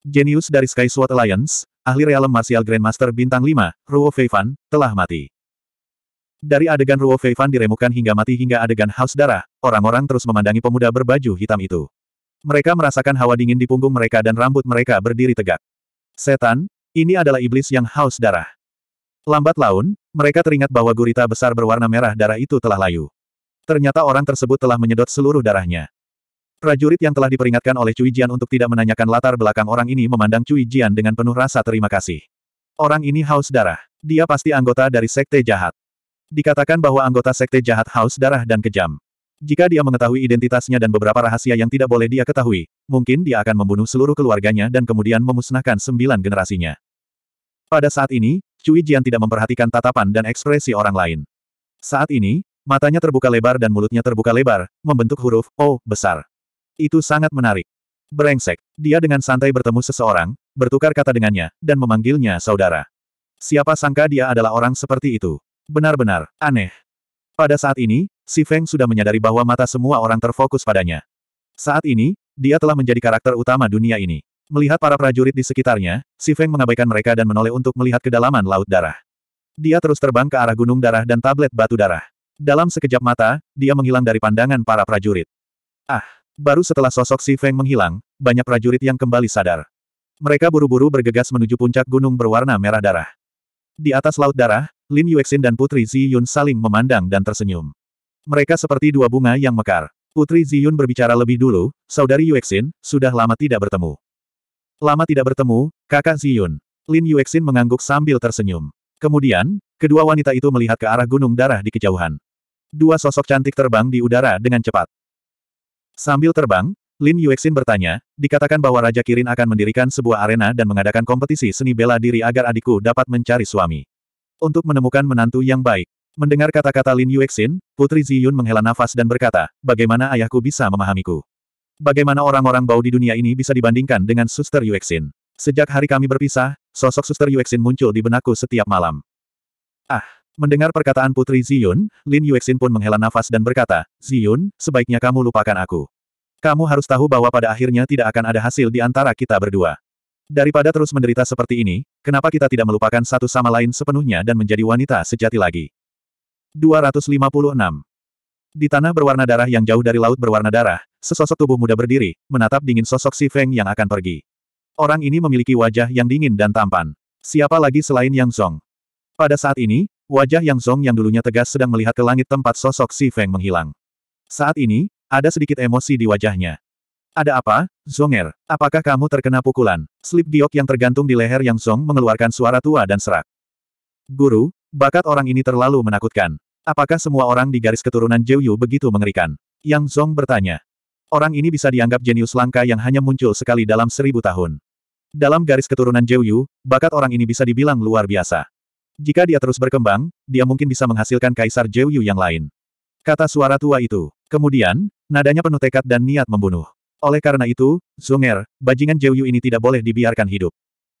Genius dari Sky Sword Alliance, ahli realem martial Grandmaster Bintang 5, Ruo Feifan, telah mati. Dari adegan Ruo Feifan diremukan hingga mati hingga adegan haus darah, orang-orang terus memandangi pemuda berbaju hitam itu. Mereka merasakan hawa dingin di punggung mereka dan rambut mereka berdiri tegak. Setan, ini adalah iblis yang haus darah. Lambat laun, mereka teringat bahwa gurita besar berwarna merah darah itu telah layu. Ternyata orang tersebut telah menyedot seluruh darahnya. Prajurit yang telah diperingatkan oleh Cui Jian untuk tidak menanyakan latar belakang orang ini memandang Cui Jian dengan penuh rasa terima kasih. Orang ini haus darah. Dia pasti anggota dari sekte jahat. Dikatakan bahwa anggota sekte jahat haus darah dan kejam. Jika dia mengetahui identitasnya dan beberapa rahasia yang tidak boleh dia ketahui, mungkin dia akan membunuh seluruh keluarganya dan kemudian memusnahkan sembilan generasinya. Pada saat ini, Cui Jian tidak memperhatikan tatapan dan ekspresi orang lain. Saat ini, Matanya terbuka lebar dan mulutnya terbuka lebar, membentuk huruf O besar. Itu sangat menarik. Berengsek, Dia dengan santai bertemu seseorang, bertukar kata dengannya, dan memanggilnya saudara. Siapa sangka dia adalah orang seperti itu. Benar-benar, aneh. Pada saat ini, Si Feng sudah menyadari bahwa mata semua orang terfokus padanya. Saat ini, dia telah menjadi karakter utama dunia ini. Melihat para prajurit di sekitarnya, Si Feng mengabaikan mereka dan menoleh untuk melihat kedalaman Laut Darah. Dia terus terbang ke arah Gunung Darah dan tablet batu darah. Dalam sekejap mata, dia menghilang dari pandangan para prajurit. Ah! Baru setelah sosok Si Feng menghilang, banyak prajurit yang kembali sadar. Mereka buru-buru bergegas menuju puncak gunung berwarna merah darah. Di atas laut darah, Lin Yuexin dan Putri Ziyun saling memandang dan tersenyum. Mereka seperti dua bunga yang mekar. Putri Ziyun berbicara lebih dulu, Saudari Yuexin, sudah lama tidak bertemu. Lama tidak bertemu, kakak Ziyun. Lin Yuexin mengangguk sambil tersenyum. Kemudian, kedua wanita itu melihat ke arah gunung darah di kejauhan. Dua sosok cantik terbang di udara dengan cepat. Sambil terbang, Lin Yuexin bertanya, dikatakan bahwa Raja Kirin akan mendirikan sebuah arena dan mengadakan kompetisi seni bela diri agar adikku dapat mencari suami. Untuk menemukan menantu yang baik. Mendengar kata-kata Lin Yuexin, Putri Ziyun menghela nafas dan berkata, bagaimana ayahku bisa memahamiku? Bagaimana orang-orang bau di dunia ini bisa dibandingkan dengan suster Yuexin? Sejak hari kami berpisah, sosok suster Yuexin muncul di benakku setiap malam. Ah, Mendengar perkataan Putri Ziyun, Lin Yuexin pun menghela nafas dan berkata, Ziyun, sebaiknya kamu lupakan aku. Kamu harus tahu bahwa pada akhirnya tidak akan ada hasil di antara kita berdua. Daripada terus menderita seperti ini, kenapa kita tidak melupakan satu sama lain sepenuhnya dan menjadi wanita sejati lagi? 256. Di tanah berwarna darah yang jauh dari laut berwarna darah, sesosok tubuh muda berdiri, menatap dingin sosok si Feng yang akan pergi. Orang ini memiliki wajah yang dingin dan tampan. Siapa lagi selain Yang Song? Pada saat ini, Wajah Yang Zong yang dulunya tegas sedang melihat ke langit tempat sosok Si Feng menghilang. Saat ini, ada sedikit emosi di wajahnya. Ada apa, Zonger? Apakah kamu terkena pukulan? Slip giok yang tergantung di leher Yang Zong mengeluarkan suara tua dan serak. Guru, bakat orang ini terlalu menakutkan. Apakah semua orang di garis keturunan Jiu Yu begitu mengerikan? Yang Zong bertanya. Orang ini bisa dianggap jenius langka yang hanya muncul sekali dalam seribu tahun. Dalam garis keturunan Jiu Yu, bakat orang ini bisa dibilang luar biasa. Jika dia terus berkembang, dia mungkin bisa menghasilkan Kaisar Jeyu yang lain. Kata suara tua itu. Kemudian, nadanya penuh tekad dan niat membunuh. Oleh karena itu, Zunger, bajingan Jeyu ini tidak boleh dibiarkan hidup.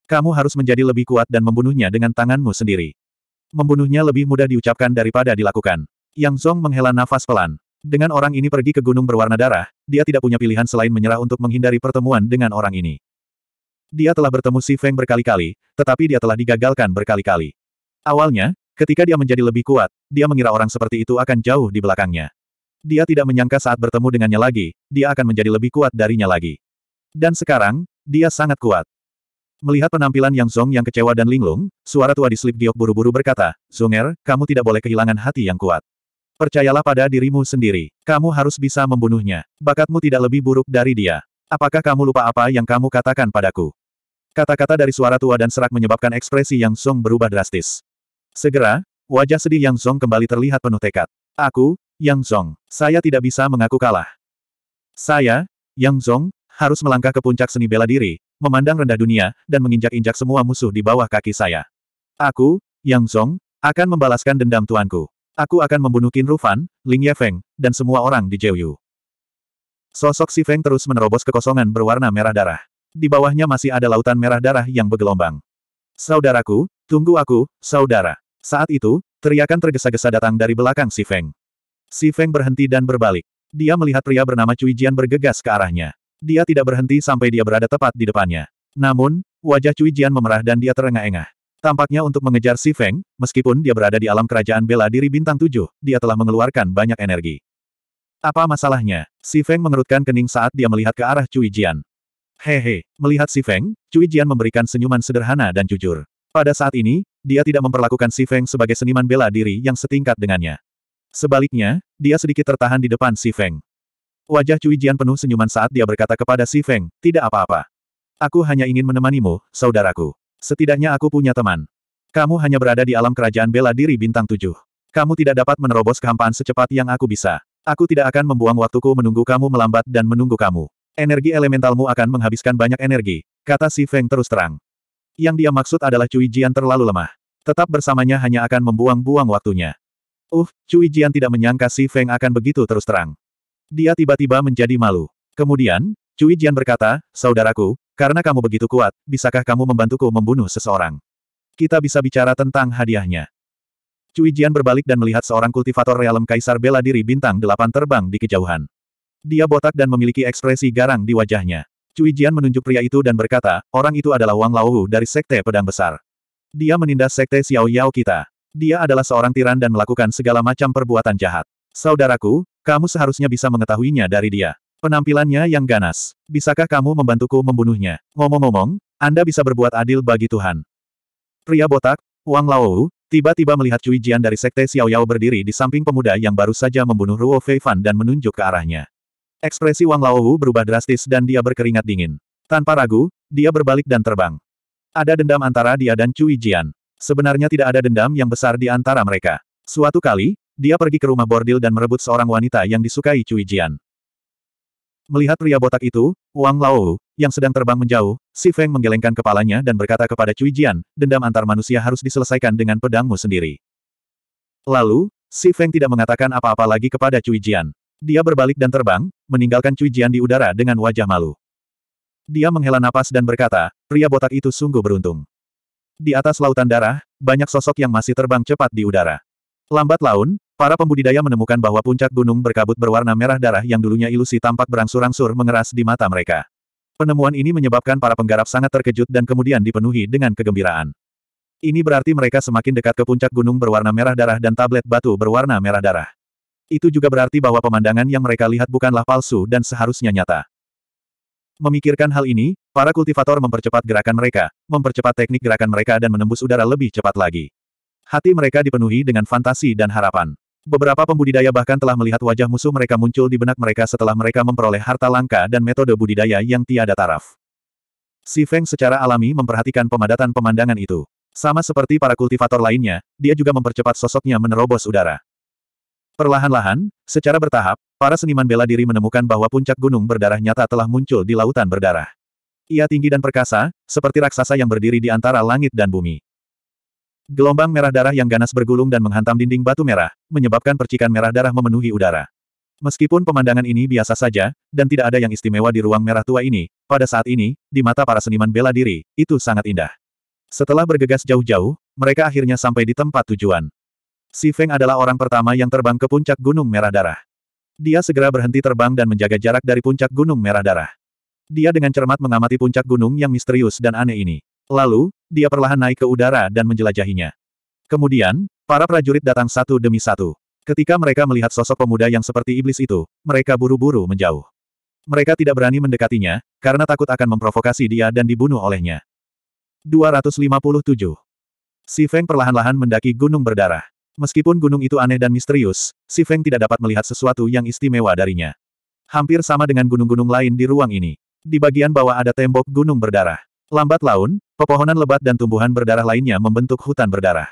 Kamu harus menjadi lebih kuat dan membunuhnya dengan tanganmu sendiri. Membunuhnya lebih mudah diucapkan daripada dilakukan. Yang Zong menghela nafas pelan. Dengan orang ini pergi ke gunung berwarna darah, dia tidak punya pilihan selain menyerah untuk menghindari pertemuan dengan orang ini. Dia telah bertemu Si Feng berkali-kali, tetapi dia telah digagalkan berkali-kali. Awalnya, ketika dia menjadi lebih kuat, dia mengira orang seperti itu akan jauh di belakangnya. Dia tidak menyangka saat bertemu dengannya lagi, dia akan menjadi lebih kuat darinya lagi. Dan sekarang, dia sangat kuat. Melihat penampilan Yang Zong yang kecewa dan linglung, suara tua di Slip Giok buru-buru berkata, Zonger, kamu tidak boleh kehilangan hati yang kuat. Percayalah pada dirimu sendiri. Kamu harus bisa membunuhnya. Bakatmu tidak lebih buruk dari dia. Apakah kamu lupa apa yang kamu katakan padaku? Kata-kata dari suara tua dan serak menyebabkan ekspresi Yang Song berubah drastis. Segera, wajah sedih Yang Zong kembali terlihat penuh tekad. Aku, Yang Zong, saya tidak bisa mengaku kalah. Saya, Yang Zong, harus melangkah ke puncak seni bela diri, memandang rendah dunia, dan menginjak-injak semua musuh di bawah kaki saya. Aku, Yang Zong, akan membalaskan dendam tuanku. Aku akan membunuh Qin Rufan, Ling Yefeng, dan semua orang di yu Sosok Si Feng terus menerobos kekosongan berwarna merah darah. Di bawahnya masih ada lautan merah darah yang bergelombang. Saudaraku, tunggu aku, saudara. Saat itu, teriakan tergesa-gesa datang dari belakang Si Feng. Si Feng berhenti dan berbalik. Dia melihat pria bernama Cui Jian bergegas ke arahnya. Dia tidak berhenti sampai dia berada tepat di depannya. Namun, wajah Cui Jian memerah dan dia terengah-engah. Tampaknya untuk mengejar Si Feng, meskipun dia berada di alam kerajaan bela diri bintang tujuh, dia telah mengeluarkan banyak energi. Apa masalahnya? Si Feng mengerutkan kening saat dia melihat ke arah Cui Jian. Hehe, melihat Si Feng, Cui Jian memberikan senyuman sederhana dan jujur. Pada saat ini, dia tidak memperlakukan Si Feng sebagai seniman bela diri yang setingkat dengannya. Sebaliknya, dia sedikit tertahan di depan Si Feng. Wajah Cui Jian penuh senyuman saat dia berkata kepada Si Feng, tidak apa-apa. Aku hanya ingin menemanimu, saudaraku. Setidaknya aku punya teman. Kamu hanya berada di alam kerajaan bela diri bintang tujuh. Kamu tidak dapat menerobos kehampaan secepat yang aku bisa. Aku tidak akan membuang waktuku menunggu kamu melambat dan menunggu kamu. Energi elementalmu akan menghabiskan banyak energi, kata Si Feng terus terang. Yang dia maksud adalah Cui Jian terlalu lemah. Tetap bersamanya hanya akan membuang-buang waktunya. Uh, Cui Jian tidak menyangka Si Feng akan begitu terus terang. Dia tiba-tiba menjadi malu. Kemudian, Cui Jian berkata, Saudaraku, karena kamu begitu kuat, bisakah kamu membantuku membunuh seseorang? Kita bisa bicara tentang hadiahnya. Cui Jian berbalik dan melihat seorang kultivator realem kaisar bela diri bintang delapan terbang di kejauhan. Dia botak dan memiliki ekspresi garang di wajahnya. Cui Jian menunjuk pria itu dan berkata, orang itu adalah Wang Laowu dari Sekte Pedang Besar. Dia menindas Sekte Xiao Yao kita. Dia adalah seorang tiran dan melakukan segala macam perbuatan jahat. Saudaraku, kamu seharusnya bisa mengetahuinya dari dia. Penampilannya yang ganas. Bisakah kamu membantuku membunuhnya? Ngomong-ngomong, Anda bisa berbuat adil bagi Tuhan. Pria botak, Wang Laowu, tiba-tiba melihat Cui Jian dari Sekte Xiao Yao berdiri di samping pemuda yang baru saja membunuh Ruo Fei Fan dan menunjuk ke arahnya. Ekspresi Wang Laowu berubah drastis dan dia berkeringat dingin. Tanpa ragu, dia berbalik dan terbang. Ada dendam antara dia dan Cui Jian. Sebenarnya tidak ada dendam yang besar di antara mereka. Suatu kali, dia pergi ke rumah bordil dan merebut seorang wanita yang disukai Cui Jian. Melihat pria botak itu, Wang Lao, yang sedang terbang menjauh, Si Feng menggelengkan kepalanya dan berkata kepada Cui Jian, dendam antar manusia harus diselesaikan dengan pedangmu sendiri. Lalu, Si Feng tidak mengatakan apa-apa lagi kepada Cui Jian. Dia berbalik dan terbang, meninggalkan Cui Jian di udara dengan wajah malu. Dia menghela napas dan berkata, pria botak itu sungguh beruntung. Di atas lautan darah, banyak sosok yang masih terbang cepat di udara. Lambat laun, para pembudidaya menemukan bahwa puncak gunung berkabut berwarna merah darah yang dulunya ilusi tampak berangsur-angsur mengeras di mata mereka. Penemuan ini menyebabkan para penggarap sangat terkejut dan kemudian dipenuhi dengan kegembiraan. Ini berarti mereka semakin dekat ke puncak gunung berwarna merah darah dan tablet batu berwarna merah darah. Itu juga berarti bahwa pemandangan yang mereka lihat bukanlah palsu dan seharusnya nyata. Memikirkan hal ini, para kultivator mempercepat gerakan mereka, mempercepat teknik gerakan mereka dan menembus udara lebih cepat lagi. Hati mereka dipenuhi dengan fantasi dan harapan. Beberapa pembudidaya bahkan telah melihat wajah musuh mereka muncul di benak mereka setelah mereka memperoleh harta langka dan metode budidaya yang tiada taraf. Si Feng secara alami memperhatikan pemadatan pemandangan itu. Sama seperti para kultivator lainnya, dia juga mempercepat sosoknya menerobos udara. Perlahan-lahan, secara bertahap, para seniman bela diri menemukan bahwa puncak gunung berdarah nyata telah muncul di lautan berdarah. Ia tinggi dan perkasa, seperti raksasa yang berdiri di antara langit dan bumi. Gelombang merah darah yang ganas bergulung dan menghantam dinding batu merah, menyebabkan percikan merah darah memenuhi udara. Meskipun pemandangan ini biasa saja, dan tidak ada yang istimewa di ruang merah tua ini, pada saat ini, di mata para seniman bela diri, itu sangat indah. Setelah bergegas jauh-jauh, mereka akhirnya sampai di tempat tujuan. Si Feng adalah orang pertama yang terbang ke puncak Gunung Merah Darah. Dia segera berhenti terbang dan menjaga jarak dari puncak Gunung Merah Darah. Dia dengan cermat mengamati puncak gunung yang misterius dan aneh ini. Lalu, dia perlahan naik ke udara dan menjelajahinya. Kemudian, para prajurit datang satu demi satu. Ketika mereka melihat sosok pemuda yang seperti iblis itu, mereka buru-buru menjauh. Mereka tidak berani mendekatinya, karena takut akan memprovokasi dia dan dibunuh olehnya. 257. Si Feng perlahan-lahan mendaki gunung berdarah. Meskipun gunung itu aneh dan misterius, Si Feng tidak dapat melihat sesuatu yang istimewa darinya. Hampir sama dengan gunung-gunung lain di ruang ini. Di bagian bawah ada tembok gunung berdarah. Lambat laun, pepohonan lebat dan tumbuhan berdarah lainnya membentuk hutan berdarah.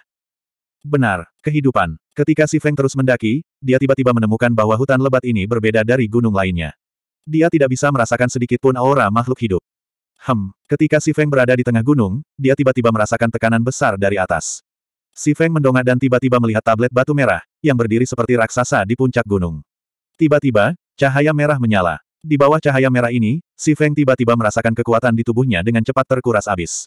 Benar, kehidupan. Ketika Si Feng terus mendaki, dia tiba-tiba menemukan bahwa hutan lebat ini berbeda dari gunung lainnya. Dia tidak bisa merasakan sedikit pun aura makhluk hidup. Hem, ketika Si Feng berada di tengah gunung, dia tiba-tiba merasakan tekanan besar dari atas. Si Feng mendongak dan tiba-tiba melihat tablet batu merah, yang berdiri seperti raksasa di puncak gunung. Tiba-tiba, cahaya merah menyala. Di bawah cahaya merah ini, Si Feng tiba-tiba merasakan kekuatan di tubuhnya dengan cepat terkuras abis.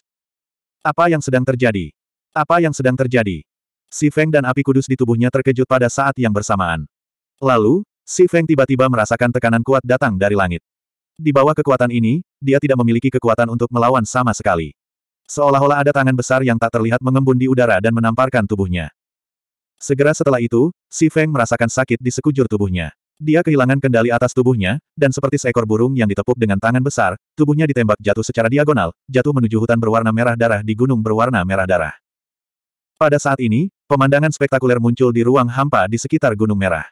Apa yang sedang terjadi? Apa yang sedang terjadi? Si Feng dan api kudus di tubuhnya terkejut pada saat yang bersamaan. Lalu, Si Feng tiba-tiba merasakan tekanan kuat datang dari langit. Di bawah kekuatan ini, dia tidak memiliki kekuatan untuk melawan sama sekali. Seolah-olah ada tangan besar yang tak terlihat mengembun di udara dan menamparkan tubuhnya. Segera setelah itu, Si Feng merasakan sakit di sekujur tubuhnya. Dia kehilangan kendali atas tubuhnya, dan seperti seekor burung yang ditepuk dengan tangan besar, tubuhnya ditembak jatuh secara diagonal, jatuh menuju hutan berwarna merah darah di gunung berwarna merah darah. Pada saat ini, pemandangan spektakuler muncul di ruang hampa di sekitar Gunung Merah.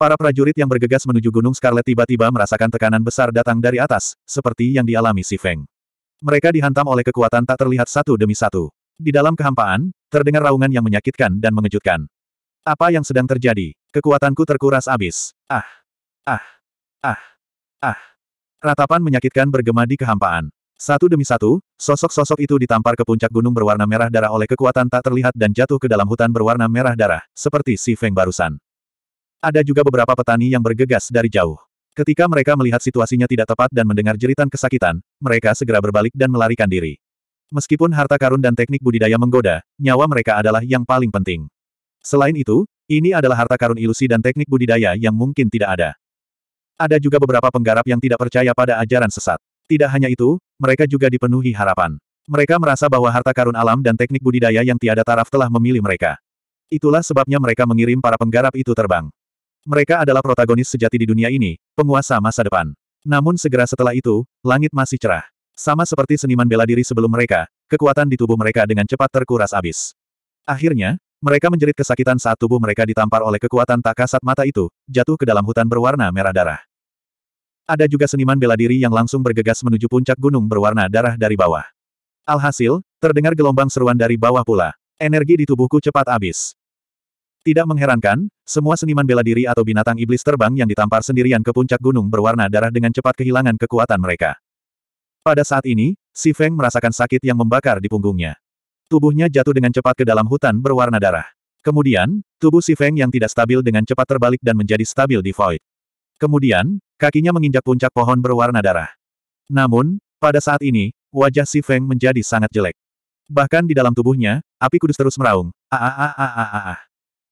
Para prajurit yang bergegas menuju Gunung Scarlet tiba-tiba merasakan tekanan besar datang dari atas, seperti yang dialami Si Feng. Mereka dihantam oleh kekuatan tak terlihat satu demi satu. Di dalam kehampaan, terdengar raungan yang menyakitkan dan mengejutkan. Apa yang sedang terjadi? Kekuatanku terkuras abis. Ah! Ah! Ah! Ah! Ratapan menyakitkan bergema di kehampaan. Satu demi satu, sosok-sosok itu ditampar ke puncak gunung berwarna merah darah oleh kekuatan tak terlihat dan jatuh ke dalam hutan berwarna merah darah, seperti si Feng barusan. Ada juga beberapa petani yang bergegas dari jauh. Ketika mereka melihat situasinya tidak tepat dan mendengar jeritan kesakitan, mereka segera berbalik dan melarikan diri. Meskipun harta karun dan teknik budidaya menggoda, nyawa mereka adalah yang paling penting. Selain itu, ini adalah harta karun ilusi dan teknik budidaya yang mungkin tidak ada. Ada juga beberapa penggarap yang tidak percaya pada ajaran sesat. Tidak hanya itu, mereka juga dipenuhi harapan. Mereka merasa bahwa harta karun alam dan teknik budidaya yang tiada taraf telah memilih mereka. Itulah sebabnya mereka mengirim para penggarap itu terbang. Mereka adalah protagonis sejati di dunia ini, penguasa masa depan. Namun segera setelah itu, langit masih cerah. Sama seperti seniman bela diri sebelum mereka, kekuatan di tubuh mereka dengan cepat terkuras abis. Akhirnya, mereka menjerit kesakitan saat tubuh mereka ditampar oleh kekuatan tak kasat mata itu, jatuh ke dalam hutan berwarna merah darah. Ada juga seniman bela diri yang langsung bergegas menuju puncak gunung berwarna darah dari bawah. Alhasil, terdengar gelombang seruan dari bawah pula. Energi di tubuhku cepat abis. Tidak mengherankan, semua seniman bela diri atau binatang iblis terbang yang ditampar sendirian ke puncak gunung berwarna darah dengan cepat kehilangan kekuatan mereka. Pada saat ini, Si Feng merasakan sakit yang membakar di punggungnya. Tubuhnya jatuh dengan cepat ke dalam hutan berwarna darah. Kemudian, tubuh Si Feng yang tidak stabil dengan cepat terbalik dan menjadi stabil di void. Kemudian, kakinya menginjak puncak pohon berwarna darah. Namun, pada saat ini, wajah Si Feng menjadi sangat jelek. Bahkan di dalam tubuhnya, api kudus terus meraung. Ah ah ah ah ah ah.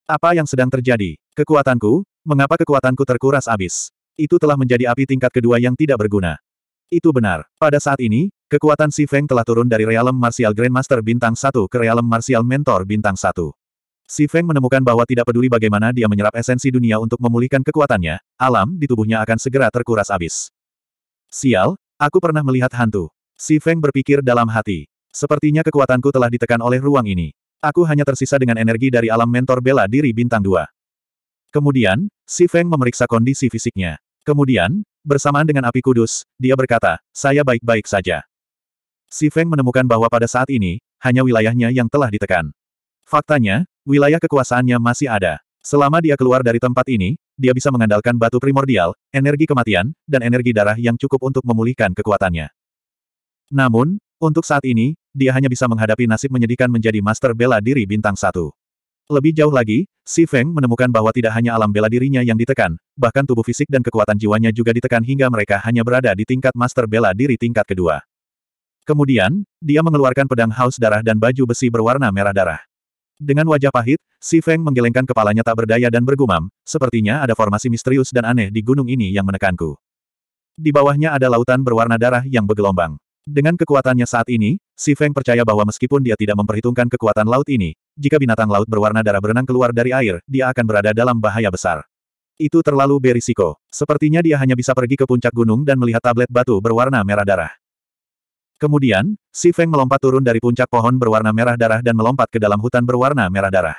Apa yang sedang terjadi? Kekuatanku? Mengapa kekuatanku terkuras abis? Itu telah menjadi api tingkat kedua yang tidak berguna. Itu benar. Pada saat ini, kekuatan Si Feng telah turun dari realm martial grandmaster bintang 1 ke realm martial mentor bintang 1. Si Feng menemukan bahwa tidak peduli bagaimana dia menyerap esensi dunia untuk memulihkan kekuatannya, alam di tubuhnya akan segera terkuras abis. Sial, aku pernah melihat hantu. Si Feng berpikir dalam hati. Sepertinya kekuatanku telah ditekan oleh ruang ini. Aku hanya tersisa dengan energi dari alam mentor bela diri bintang dua. Kemudian, Si Feng memeriksa kondisi fisiknya. Kemudian, bersamaan dengan api kudus, dia berkata, saya baik-baik saja. Si Feng menemukan bahwa pada saat ini, hanya wilayahnya yang telah ditekan. Faktanya, wilayah kekuasaannya masih ada. Selama dia keluar dari tempat ini, dia bisa mengandalkan batu primordial, energi kematian, dan energi darah yang cukup untuk memulihkan kekuatannya. Namun, untuk saat ini, dia hanya bisa menghadapi nasib menyedihkan menjadi master bela diri bintang satu. Lebih jauh lagi, Si Feng menemukan bahwa tidak hanya alam bela dirinya yang ditekan, bahkan tubuh fisik dan kekuatan jiwanya juga ditekan hingga mereka hanya berada di tingkat master bela diri tingkat kedua. Kemudian, dia mengeluarkan pedang haus darah dan baju besi berwarna merah darah. Dengan wajah pahit, Si Feng menggelengkan kepalanya tak berdaya dan bergumam, sepertinya ada formasi misterius dan aneh di gunung ini yang menekanku. Di bawahnya ada lautan berwarna darah yang bergelombang. Dengan kekuatannya saat ini, Si Feng percaya bahwa meskipun dia tidak memperhitungkan kekuatan laut ini, jika binatang laut berwarna darah berenang keluar dari air, dia akan berada dalam bahaya besar. Itu terlalu berisiko. Sepertinya dia hanya bisa pergi ke puncak gunung dan melihat tablet batu berwarna merah darah. Kemudian, Si Feng melompat turun dari puncak pohon berwarna merah darah dan melompat ke dalam hutan berwarna merah darah.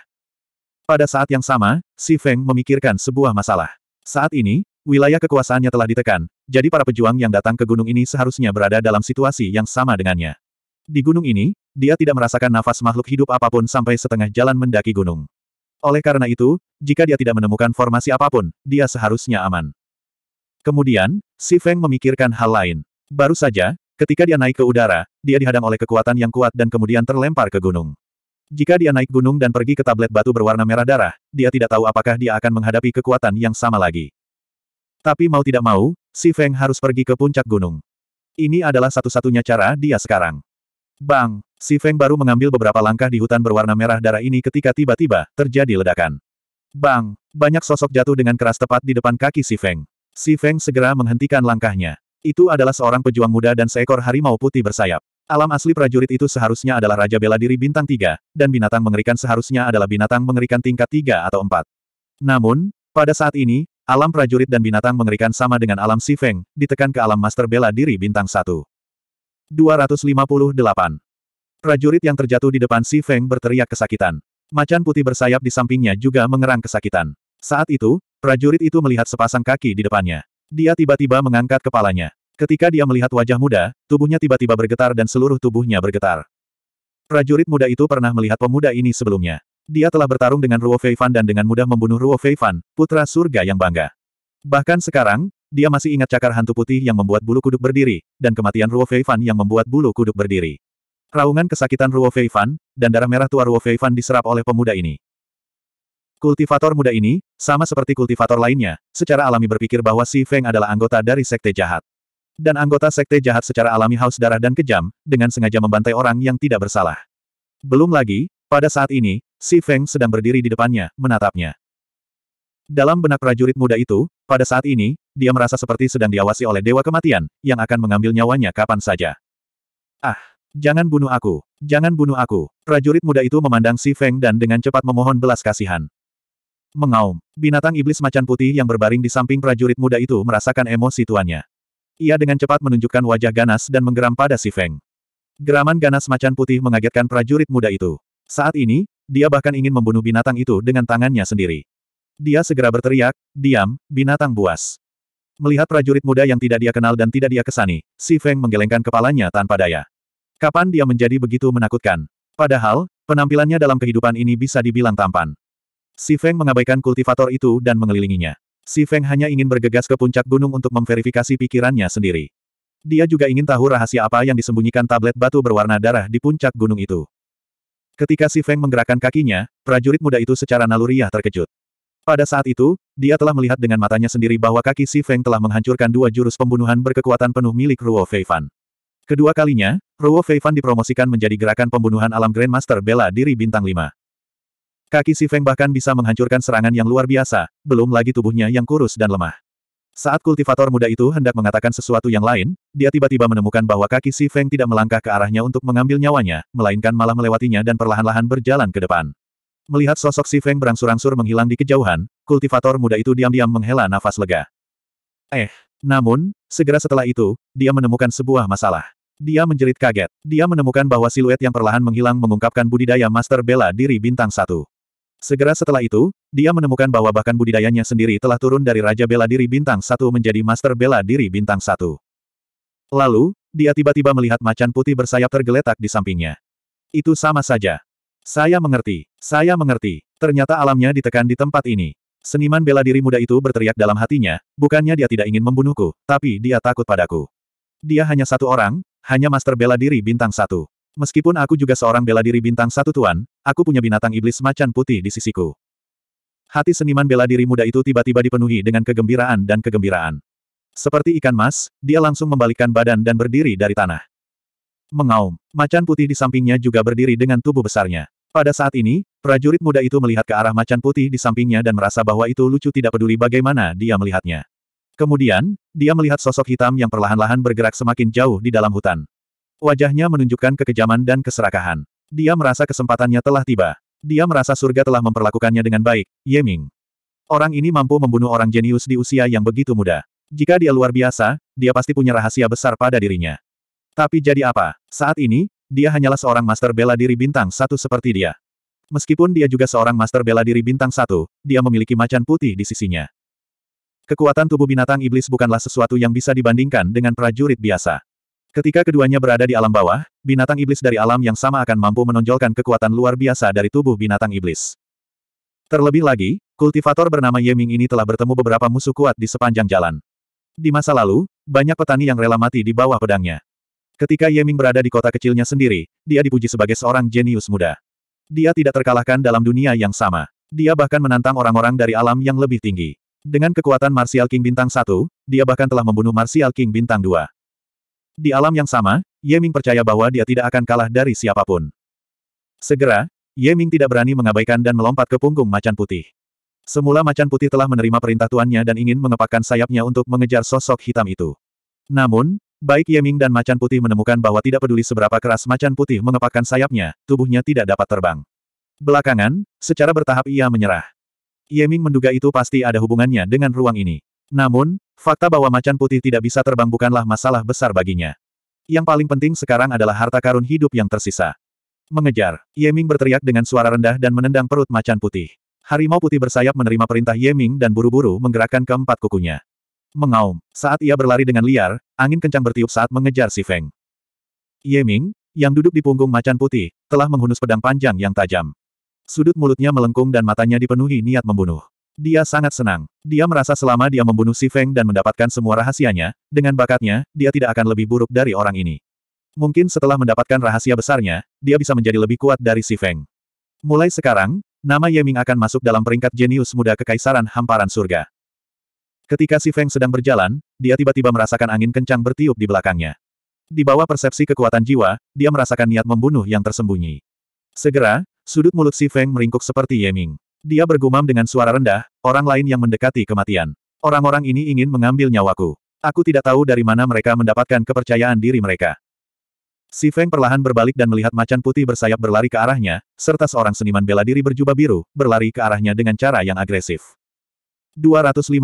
Pada saat yang sama, Si Feng memikirkan sebuah masalah. Saat ini, Wilayah kekuasaannya telah ditekan, jadi para pejuang yang datang ke gunung ini seharusnya berada dalam situasi yang sama dengannya. Di gunung ini, dia tidak merasakan nafas makhluk hidup apapun sampai setengah jalan mendaki gunung. Oleh karena itu, jika dia tidak menemukan formasi apapun, dia seharusnya aman. Kemudian, Si Feng memikirkan hal lain. Baru saja, ketika dia naik ke udara, dia dihadang oleh kekuatan yang kuat dan kemudian terlempar ke gunung. Jika dia naik gunung dan pergi ke tablet batu berwarna merah darah, dia tidak tahu apakah dia akan menghadapi kekuatan yang sama lagi. Tapi mau tidak mau, si Feng harus pergi ke puncak gunung. Ini adalah satu-satunya cara dia sekarang. Bang! Si Feng baru mengambil beberapa langkah di hutan berwarna merah darah ini ketika tiba-tiba, terjadi ledakan. Bang! Banyak sosok jatuh dengan keras tepat di depan kaki si Feng. Si Feng segera menghentikan langkahnya. Itu adalah seorang pejuang muda dan seekor harimau putih bersayap. Alam asli prajurit itu seharusnya adalah Raja Bela Diri Bintang 3, dan binatang mengerikan seharusnya adalah binatang mengerikan tingkat 3 atau 4. Namun, pada saat ini, Alam prajurit dan binatang mengerikan sama dengan alam Si Feng, ditekan ke alam master bela diri bintang 1. 258. Prajurit yang terjatuh di depan Si Feng berteriak kesakitan. Macan putih bersayap di sampingnya juga mengerang kesakitan. Saat itu, prajurit itu melihat sepasang kaki di depannya. Dia tiba-tiba mengangkat kepalanya. Ketika dia melihat wajah muda, tubuhnya tiba-tiba bergetar dan seluruh tubuhnya bergetar. Prajurit muda itu pernah melihat pemuda ini sebelumnya. Dia telah bertarung dengan Ruo Feifan dan dengan mudah membunuh Ruo Feifan, putra surga yang bangga. Bahkan sekarang, dia masih ingat cakar hantu putih yang membuat bulu kuduk berdiri, dan kematian Ruo Feifan yang membuat bulu kuduk berdiri. Raungan kesakitan Ruo Feifan, dan darah merah tua Ruo Feifan diserap oleh pemuda ini. Kultivator muda ini, sama seperti kultivator lainnya, secara alami berpikir bahwa Si Feng adalah anggota dari sekte jahat. Dan anggota sekte jahat secara alami haus darah dan kejam, dengan sengaja membantai orang yang tidak bersalah. Belum lagi, pada saat ini, Si Feng sedang berdiri di depannya, menatapnya. Dalam benak prajurit muda itu, pada saat ini, dia merasa seperti sedang diawasi oleh Dewa Kematian, yang akan mengambil nyawanya kapan saja. Ah, jangan bunuh aku, jangan bunuh aku. Prajurit muda itu memandang Si Feng dan dengan cepat memohon belas kasihan. Mengaum, binatang iblis macan putih yang berbaring di samping prajurit muda itu merasakan emosi tuannya. Ia dengan cepat menunjukkan wajah ganas dan menggeram pada Si Feng. Geraman ganas macan putih mengagetkan prajurit muda itu. Saat ini, dia bahkan ingin membunuh binatang itu dengan tangannya sendiri. Dia segera berteriak, diam, binatang buas. Melihat prajurit muda yang tidak dia kenal dan tidak dia kesani, Si Feng menggelengkan kepalanya tanpa daya. Kapan dia menjadi begitu menakutkan? Padahal, penampilannya dalam kehidupan ini bisa dibilang tampan. Si Feng mengabaikan kultivator itu dan mengelilinginya. Si Feng hanya ingin bergegas ke puncak gunung untuk memverifikasi pikirannya sendiri. Dia juga ingin tahu rahasia apa yang disembunyikan tablet batu berwarna darah di puncak gunung itu. Ketika si Feng menggerakkan kakinya, prajurit muda itu secara naluriah terkejut. Pada saat itu, dia telah melihat dengan matanya sendiri bahwa kaki si Feng telah menghancurkan dua jurus pembunuhan berkekuatan penuh milik Ruo Feifan. Kedua kalinya, Ruo Feifan dipromosikan menjadi gerakan pembunuhan alam Grandmaster bela diri bintang lima. Kaki si Feng bahkan bisa menghancurkan serangan yang luar biasa, belum lagi tubuhnya yang kurus dan lemah. Saat kultivator muda itu hendak mengatakan sesuatu yang lain, dia tiba-tiba menemukan bahwa kaki Si Feng tidak melangkah ke arahnya untuk mengambil nyawanya, melainkan malah melewatinya dan perlahan-lahan berjalan ke depan. Melihat sosok Si Feng berangsur-angsur menghilang di kejauhan, kultivator muda itu diam-diam menghela nafas lega. Eh, namun, segera setelah itu, dia menemukan sebuah masalah. Dia menjerit kaget. Dia menemukan bahwa siluet yang perlahan menghilang mengungkapkan budidaya Master Bela diri bintang satu. Segera setelah itu, dia menemukan bahwa bahkan budidayanya sendiri telah turun dari Raja Bela Diri Bintang Satu menjadi Master Bela Diri Bintang Satu. Lalu, dia tiba-tiba melihat macan putih bersayap tergeletak di sampingnya. Itu sama saja. Saya mengerti, saya mengerti. Ternyata alamnya ditekan di tempat ini. Seniman bela diri muda itu berteriak dalam hatinya, bukannya dia tidak ingin membunuhku, tapi dia takut padaku. Dia hanya satu orang, hanya Master Bela Diri Bintang Satu. Meskipun aku juga seorang bela diri bintang satu tuan, aku punya binatang iblis macan putih di sisiku. Hati seniman bela diri muda itu tiba-tiba dipenuhi dengan kegembiraan dan kegembiraan. Seperti ikan mas, dia langsung membalikkan badan dan berdiri dari tanah. Mengaum, macan putih di sampingnya juga berdiri dengan tubuh besarnya. Pada saat ini, prajurit muda itu melihat ke arah macan putih di sampingnya dan merasa bahwa itu lucu tidak peduli bagaimana dia melihatnya. Kemudian, dia melihat sosok hitam yang perlahan-lahan bergerak semakin jauh di dalam hutan. Wajahnya menunjukkan kekejaman dan keserakahan. Dia merasa kesempatannya telah tiba. Dia merasa surga telah memperlakukannya dengan baik, Ye Ming, Orang ini mampu membunuh orang jenius di usia yang begitu muda. Jika dia luar biasa, dia pasti punya rahasia besar pada dirinya. Tapi jadi apa? Saat ini, dia hanyalah seorang master bela diri bintang satu seperti dia. Meskipun dia juga seorang master bela diri bintang satu, dia memiliki macan putih di sisinya. Kekuatan tubuh binatang iblis bukanlah sesuatu yang bisa dibandingkan dengan prajurit biasa. Ketika keduanya berada di alam bawah, binatang iblis dari alam yang sama akan mampu menonjolkan kekuatan luar biasa dari tubuh binatang iblis. Terlebih lagi, kultivator bernama Yeming ini telah bertemu beberapa musuh kuat di sepanjang jalan. Di masa lalu, banyak petani yang rela mati di bawah pedangnya. Ketika Yeming berada di kota kecilnya sendiri, dia dipuji sebagai seorang jenius muda. Dia tidak terkalahkan dalam dunia yang sama. Dia bahkan menantang orang-orang dari alam yang lebih tinggi. Dengan kekuatan Martial King Bintang satu, dia bahkan telah membunuh Martial King Bintang 2. Di alam yang sama, Ye Ming percaya bahwa dia tidak akan kalah dari siapapun. Segera, Ye Ming tidak berani mengabaikan dan melompat ke punggung macan putih. Semula macan putih telah menerima perintah tuannya dan ingin mengepakkan sayapnya untuk mengejar sosok hitam itu. Namun, baik Ye Ming dan macan putih menemukan bahwa tidak peduli seberapa keras macan putih mengepakkan sayapnya, tubuhnya tidak dapat terbang. Belakangan, secara bertahap ia menyerah. Ye Ming menduga itu pasti ada hubungannya dengan ruang ini. Namun, Fakta bahwa macan putih tidak bisa terbang bukanlah masalah besar baginya. Yang paling penting sekarang adalah harta karun hidup yang tersisa. Mengejar, Yeming berteriak dengan suara rendah dan menendang perut macan putih. Harimau putih bersayap menerima perintah Yeming dan buru-buru menggerakkan keempat kukunya. Mengaum, saat ia berlari dengan liar, angin kencang bertiup saat mengejar si Feng. Yeming, yang duduk di punggung macan putih, telah menghunus pedang panjang yang tajam. Sudut mulutnya melengkung dan matanya dipenuhi niat membunuh. Dia sangat senang. Dia merasa selama dia membunuh Si Feng dan mendapatkan semua rahasianya, dengan bakatnya, dia tidak akan lebih buruk dari orang ini. Mungkin setelah mendapatkan rahasia besarnya, dia bisa menjadi lebih kuat dari Si Feng. Mulai sekarang, nama Ye Ming akan masuk dalam peringkat jenius muda kekaisaran hamparan surga. Ketika Si Feng sedang berjalan, dia tiba-tiba merasakan angin kencang bertiup di belakangnya. Di bawah persepsi kekuatan jiwa, dia merasakan niat membunuh yang tersembunyi. Segera, sudut mulut Si Feng meringkuk seperti Ye Ming. Dia bergumam dengan suara rendah, orang lain yang mendekati kematian. Orang-orang ini ingin mengambil nyawaku. Aku tidak tahu dari mana mereka mendapatkan kepercayaan diri mereka. Si Feng perlahan berbalik dan melihat macan putih bersayap berlari ke arahnya, serta seorang seniman bela diri berjubah biru, berlari ke arahnya dengan cara yang agresif. 259.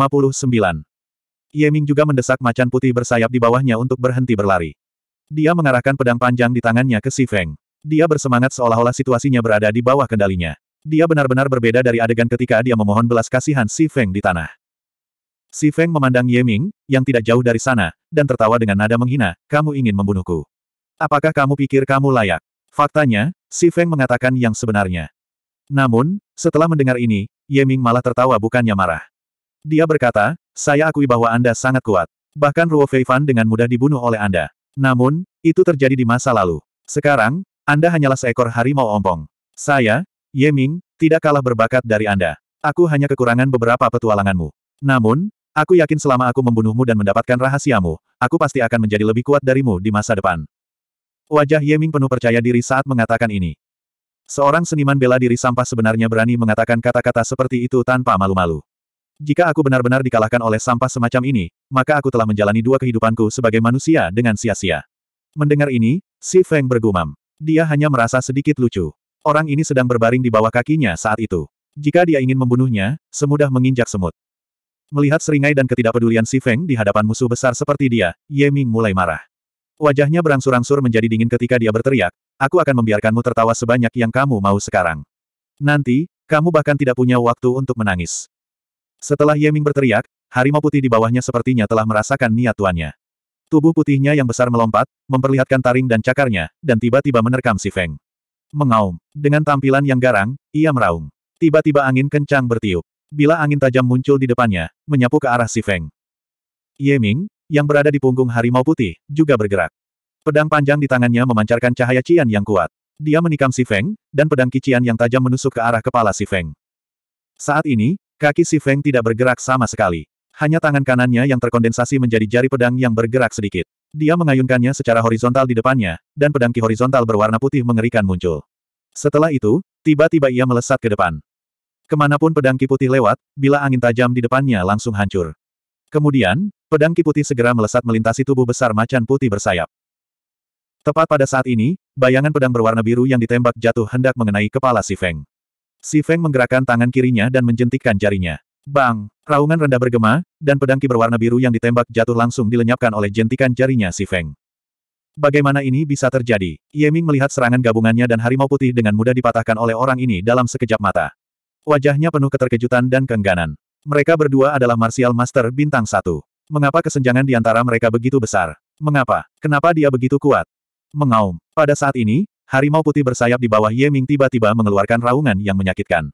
Yeming juga mendesak macan putih bersayap di bawahnya untuk berhenti berlari. Dia mengarahkan pedang panjang di tangannya ke Si Feng. Dia bersemangat seolah-olah situasinya berada di bawah kendalinya. Dia benar-benar berbeda dari adegan ketika dia memohon belas kasihan Si Feng di tanah. Si Feng memandang Ye Ming, yang tidak jauh dari sana, dan tertawa dengan nada menghina, kamu ingin membunuhku. Apakah kamu pikir kamu layak? Faktanya, Si Feng mengatakan yang sebenarnya. Namun, setelah mendengar ini, Ye Ming malah tertawa bukannya marah. Dia berkata, saya akui bahwa Anda sangat kuat. Bahkan Ruo Feifan dengan mudah dibunuh oleh Anda. Namun, itu terjadi di masa lalu. Sekarang, Anda hanyalah seekor harimau ompong. Saya, Ye Ming, tidak kalah berbakat dari Anda. Aku hanya kekurangan beberapa petualanganmu. Namun, aku yakin selama aku membunuhmu dan mendapatkan rahasiamu, aku pasti akan menjadi lebih kuat darimu di masa depan. Wajah Ye Ming penuh percaya diri saat mengatakan ini. Seorang seniman bela diri sampah sebenarnya berani mengatakan kata-kata seperti itu tanpa malu-malu. Jika aku benar-benar dikalahkan oleh sampah semacam ini, maka aku telah menjalani dua kehidupanku sebagai manusia dengan sia-sia. Mendengar ini, Si Feng bergumam. Dia hanya merasa sedikit lucu. Orang ini sedang berbaring di bawah kakinya saat itu. Jika dia ingin membunuhnya, semudah menginjak semut. Melihat seringai dan ketidakpedulian Si Feng di hadapan musuh besar seperti dia, Ye Ming mulai marah. Wajahnya berangsur-angsur menjadi dingin ketika dia berteriak, aku akan membiarkanmu tertawa sebanyak yang kamu mau sekarang. Nanti, kamu bahkan tidak punya waktu untuk menangis. Setelah Ye Ming berteriak, harimau putih di bawahnya sepertinya telah merasakan niat tuannya. Tubuh putihnya yang besar melompat, memperlihatkan taring dan cakarnya, dan tiba-tiba menerkam Si Feng. Mengaum. Dengan tampilan yang garang, ia meraung. Tiba-tiba angin kencang bertiup. Bila angin tajam muncul di depannya, menyapu ke arah si Feng. Ye Ming, yang berada di punggung harimau putih, juga bergerak. Pedang panjang di tangannya memancarkan cahaya Cian yang kuat. Dia menikam si Feng, dan pedang kician yang tajam menusuk ke arah kepala si Feng. Saat ini, kaki si Feng tidak bergerak sama sekali. Hanya tangan kanannya yang terkondensasi menjadi jari pedang yang bergerak sedikit. Dia mengayunkannya secara horizontal di depannya, dan pedang ki horizontal berwarna putih mengerikan muncul. Setelah itu, tiba-tiba ia melesat ke depan. Kemanapun pedang ki putih lewat, bila angin tajam di depannya langsung hancur. Kemudian, pedang ki putih segera melesat melintasi tubuh besar macan putih bersayap. Tepat pada saat ini, bayangan pedang berwarna biru yang ditembak jatuh hendak mengenai kepala Si Feng. Si Feng menggerakkan tangan kirinya dan menjentikkan jarinya. Bang! Raungan rendah bergema, dan pedang ki berwarna biru yang ditembak jatuh langsung dilenyapkan oleh jentikan jarinya si Feng. Bagaimana ini bisa terjadi? Yeming melihat serangan gabungannya dan harimau putih dengan mudah dipatahkan oleh orang ini dalam sekejap mata. Wajahnya penuh keterkejutan dan keengganan. Mereka berdua adalah martial master bintang satu. Mengapa kesenjangan di antara mereka begitu besar? Mengapa? Kenapa dia begitu kuat? Mengaum. Pada saat ini, harimau putih bersayap di bawah Yeming tiba-tiba mengeluarkan raungan yang menyakitkan.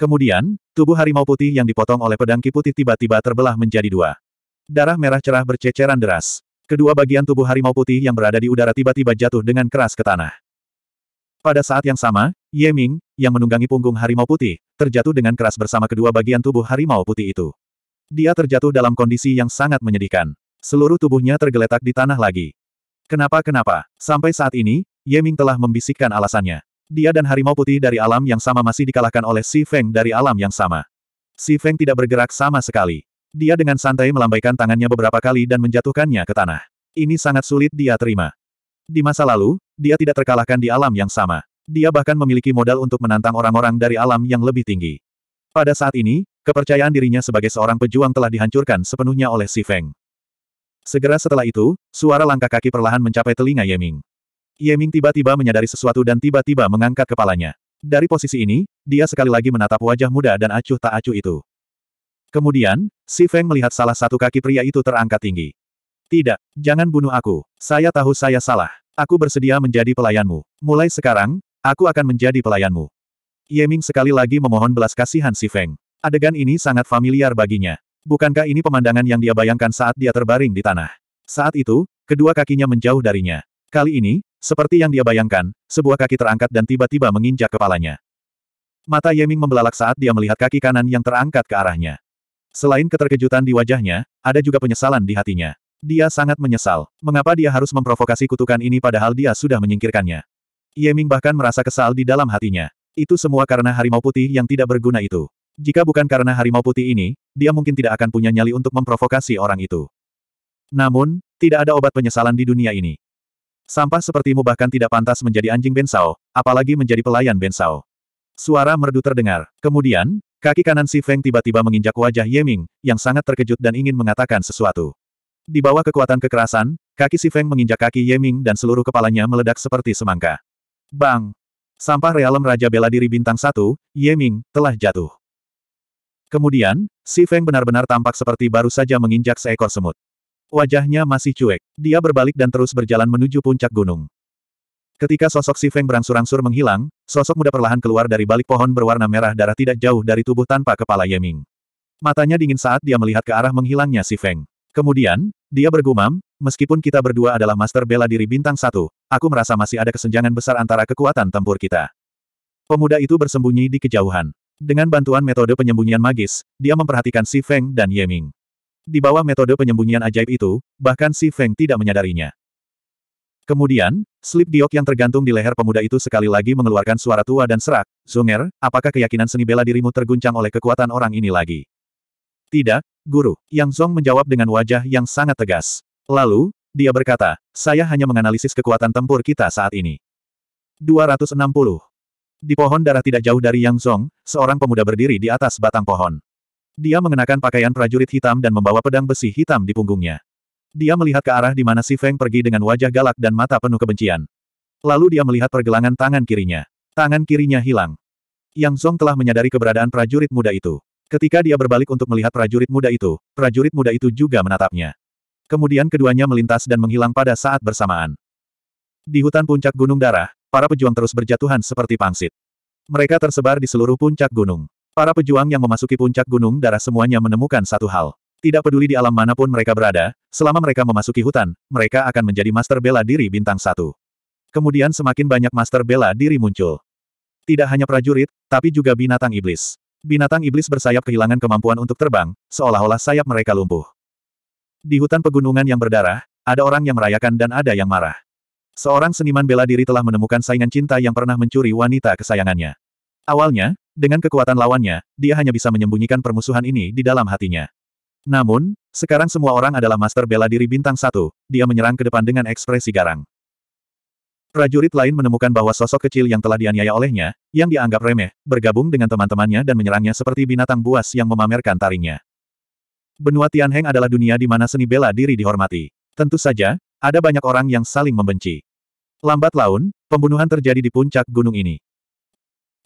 Kemudian, tubuh harimau putih yang dipotong oleh pedang ki putih tiba-tiba terbelah menjadi dua. Darah merah cerah berceceran deras. Kedua bagian tubuh harimau putih yang berada di udara tiba-tiba jatuh dengan keras ke tanah. Pada saat yang sama, Ye Ming, yang menunggangi punggung harimau putih, terjatuh dengan keras bersama kedua bagian tubuh harimau putih itu. Dia terjatuh dalam kondisi yang sangat menyedihkan. Seluruh tubuhnya tergeletak di tanah lagi. Kenapa-kenapa? Sampai saat ini, Ye Ming telah membisikkan alasannya. Dia dan harimau putih dari alam yang sama masih dikalahkan oleh Si Feng dari alam yang sama. Si Feng tidak bergerak sama sekali. Dia dengan santai melambaikan tangannya beberapa kali dan menjatuhkannya ke tanah. Ini sangat sulit dia terima. Di masa lalu, dia tidak terkalahkan di alam yang sama. Dia bahkan memiliki modal untuk menantang orang-orang dari alam yang lebih tinggi. Pada saat ini, kepercayaan dirinya sebagai seorang pejuang telah dihancurkan sepenuhnya oleh Si Feng. Segera setelah itu, suara langkah kaki perlahan mencapai telinga Yeming. Yeming tiba-tiba menyadari sesuatu dan tiba-tiba mengangkat kepalanya. Dari posisi ini, dia sekali lagi menatap wajah muda dan acuh tak acuh itu. Kemudian, Si Feng melihat salah satu kaki pria itu terangkat tinggi. Tidak, jangan bunuh aku. Saya tahu saya salah. Aku bersedia menjadi pelayanmu. Mulai sekarang, aku akan menjadi pelayanmu. Yeming sekali lagi memohon belas kasihan Si Feng. Adegan ini sangat familiar baginya. Bukankah ini pemandangan yang dia bayangkan saat dia terbaring di tanah? Saat itu, kedua kakinya menjauh darinya. Kali ini, seperti yang dia bayangkan, sebuah kaki terangkat dan tiba-tiba menginjak kepalanya. Mata Yeming membelalak saat dia melihat kaki kanan yang terangkat ke arahnya. Selain keterkejutan di wajahnya, ada juga penyesalan di hatinya. Dia sangat menyesal. Mengapa dia harus memprovokasi kutukan ini padahal dia sudah menyingkirkannya. Yeming bahkan merasa kesal di dalam hatinya. Itu semua karena harimau putih yang tidak berguna itu. Jika bukan karena harimau putih ini, dia mungkin tidak akan punya nyali untuk memprovokasi orang itu. Namun, tidak ada obat penyesalan di dunia ini. Sampah sepertimu bahkan tidak pantas menjadi anjing bensau, apalagi menjadi pelayan bensau. Suara merdu terdengar. Kemudian, kaki kanan si Feng tiba-tiba menginjak wajah Ye Ming, yang sangat terkejut dan ingin mengatakan sesuatu. Di bawah kekuatan kekerasan, kaki si Feng menginjak kaki Ye Ming dan seluruh kepalanya meledak seperti semangka. Bang! Sampah realem Raja Bela Diri Bintang 1, Ming, telah jatuh. Kemudian, si Feng benar-benar tampak seperti baru saja menginjak seekor semut. Wajahnya masih cuek. Dia berbalik dan terus berjalan menuju puncak gunung. Ketika sosok si Feng berangsur-angsur menghilang, sosok muda perlahan keluar dari balik pohon berwarna merah darah tidak jauh dari tubuh tanpa kepala Yeming. Matanya dingin saat dia melihat ke arah menghilangnya si Feng. Kemudian, dia bergumam, meskipun kita berdua adalah master bela diri bintang satu, aku merasa masih ada kesenjangan besar antara kekuatan tempur kita. Pemuda itu bersembunyi di kejauhan. Dengan bantuan metode penyembunyian magis, dia memperhatikan si Feng dan Yeming. Di bawah metode penyembunyian ajaib itu, bahkan si Feng tidak menyadarinya. Kemudian, slip diok yang tergantung di leher pemuda itu sekali lagi mengeluarkan suara tua dan serak, Zunger, apakah keyakinan seni bela dirimu terguncang oleh kekuatan orang ini lagi? Tidak, Guru. Yang Zong menjawab dengan wajah yang sangat tegas. Lalu, dia berkata, saya hanya menganalisis kekuatan tempur kita saat ini. 260. Di pohon darah tidak jauh dari Yang Zong, seorang pemuda berdiri di atas batang pohon. Dia mengenakan pakaian prajurit hitam dan membawa pedang besi hitam di punggungnya. Dia melihat ke arah di mana Si Feng pergi dengan wajah galak dan mata penuh kebencian. Lalu dia melihat pergelangan tangan kirinya. Tangan kirinya hilang. Yang Song telah menyadari keberadaan prajurit muda itu. Ketika dia berbalik untuk melihat prajurit muda itu, prajurit muda itu juga menatapnya. Kemudian keduanya melintas dan menghilang pada saat bersamaan. Di hutan puncak Gunung Darah, para pejuang terus berjatuhan seperti pangsit. Mereka tersebar di seluruh puncak gunung. Para pejuang yang memasuki puncak gunung darah semuanya menemukan satu hal. Tidak peduli di alam manapun mereka berada, selama mereka memasuki hutan, mereka akan menjadi master bela diri bintang satu. Kemudian semakin banyak master bela diri muncul. Tidak hanya prajurit, tapi juga binatang iblis. Binatang iblis bersayap kehilangan kemampuan untuk terbang, seolah-olah sayap mereka lumpuh. Di hutan pegunungan yang berdarah, ada orang yang merayakan dan ada yang marah. Seorang seniman bela diri telah menemukan saingan cinta yang pernah mencuri wanita kesayangannya. Awalnya, dengan kekuatan lawannya, dia hanya bisa menyembunyikan permusuhan ini di dalam hatinya. Namun, sekarang semua orang adalah master bela diri bintang satu, dia menyerang ke depan dengan ekspresi garang. Prajurit lain menemukan bahwa sosok kecil yang telah dianiaya olehnya, yang dianggap remeh, bergabung dengan teman-temannya dan menyerangnya seperti binatang buas yang memamerkan taringnya. Benua Tianheng adalah dunia di mana seni bela diri dihormati. Tentu saja, ada banyak orang yang saling membenci. Lambat laun, pembunuhan terjadi di puncak gunung ini.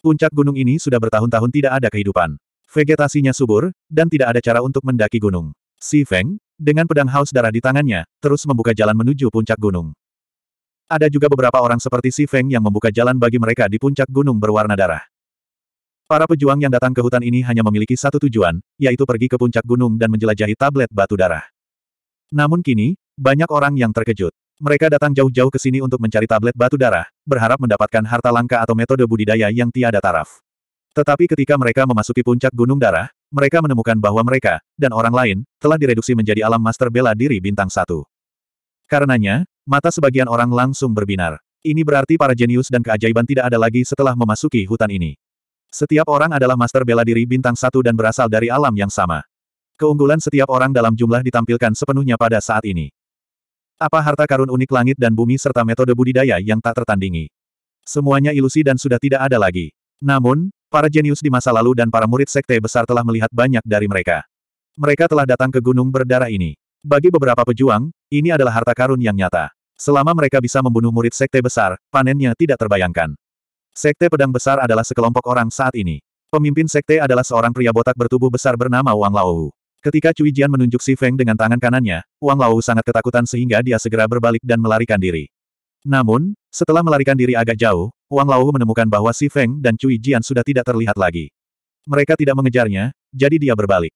Puncak gunung ini sudah bertahun-tahun tidak ada kehidupan. Vegetasinya subur, dan tidak ada cara untuk mendaki gunung. Si Feng, dengan pedang haus darah di tangannya, terus membuka jalan menuju puncak gunung. Ada juga beberapa orang seperti Si Feng yang membuka jalan bagi mereka di puncak gunung berwarna darah. Para pejuang yang datang ke hutan ini hanya memiliki satu tujuan, yaitu pergi ke puncak gunung dan menjelajahi tablet batu darah. Namun kini, banyak orang yang terkejut. Mereka datang jauh-jauh ke sini untuk mencari tablet batu darah, berharap mendapatkan harta langka atau metode budidaya yang tiada taraf. Tetapi ketika mereka memasuki puncak gunung darah, mereka menemukan bahwa mereka, dan orang lain, telah direduksi menjadi alam master bela diri bintang satu. Karenanya, mata sebagian orang langsung berbinar. Ini berarti para jenius dan keajaiban tidak ada lagi setelah memasuki hutan ini. Setiap orang adalah master bela diri bintang satu dan berasal dari alam yang sama. Keunggulan setiap orang dalam jumlah ditampilkan sepenuhnya pada saat ini. Apa harta karun unik langit dan bumi serta metode budidaya yang tak tertandingi. Semuanya ilusi dan sudah tidak ada lagi. Namun, para jenius di masa lalu dan para murid sekte besar telah melihat banyak dari mereka. Mereka telah datang ke gunung berdarah ini. Bagi beberapa pejuang, ini adalah harta karun yang nyata. Selama mereka bisa membunuh murid sekte besar, panennya tidak terbayangkan. Sekte pedang besar adalah sekelompok orang saat ini. Pemimpin sekte adalah seorang pria botak bertubuh besar bernama Wang Lao. Ketika Cui Jian menunjuk Si Feng dengan tangan kanannya, Wang Lao sangat ketakutan sehingga dia segera berbalik dan melarikan diri. Namun, setelah melarikan diri agak jauh, Wang Lao menemukan bahwa Si Feng dan Cui Jian sudah tidak terlihat lagi. Mereka tidak mengejarnya, jadi dia berbalik.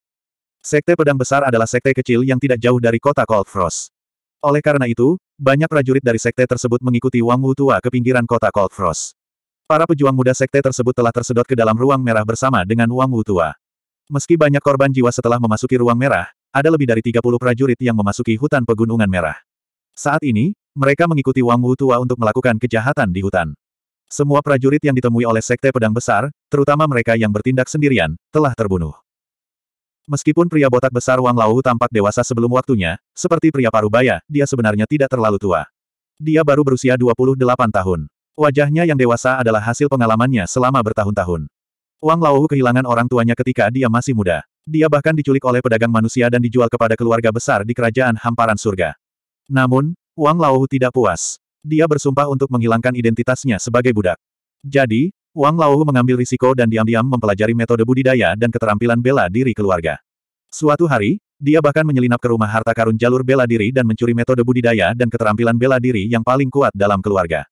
Sekte Pedang Besar adalah sekte kecil yang tidak jauh dari kota Cold Frost. Oleh karena itu, banyak prajurit dari sekte tersebut mengikuti Wang Wu tua ke pinggiran kota Cold Frost. Para pejuang muda sekte tersebut telah tersedot ke dalam ruang merah bersama dengan Wang Wu tua. Meski banyak korban jiwa setelah memasuki ruang merah, ada lebih dari 30 prajurit yang memasuki hutan pegunungan merah. Saat ini, mereka mengikuti Wang Wu tua untuk melakukan kejahatan di hutan. Semua prajurit yang ditemui oleh Sekte Pedang Besar, terutama mereka yang bertindak sendirian, telah terbunuh. Meskipun pria botak besar Wang Lao tampak dewasa sebelum waktunya, seperti pria parubaya, dia sebenarnya tidak terlalu tua. Dia baru berusia 28 tahun. Wajahnya yang dewasa adalah hasil pengalamannya selama bertahun-tahun. Wang Laohu kehilangan orang tuanya ketika dia masih muda. Dia bahkan diculik oleh pedagang manusia dan dijual kepada keluarga besar di kerajaan hamparan surga. Namun, Wang Laohu tidak puas. Dia bersumpah untuk menghilangkan identitasnya sebagai budak. Jadi, Wang Laohu mengambil risiko dan diam-diam mempelajari metode budidaya dan keterampilan bela diri keluarga. Suatu hari, dia bahkan menyelinap ke rumah harta karun jalur bela diri dan mencuri metode budidaya dan keterampilan bela diri yang paling kuat dalam keluarga.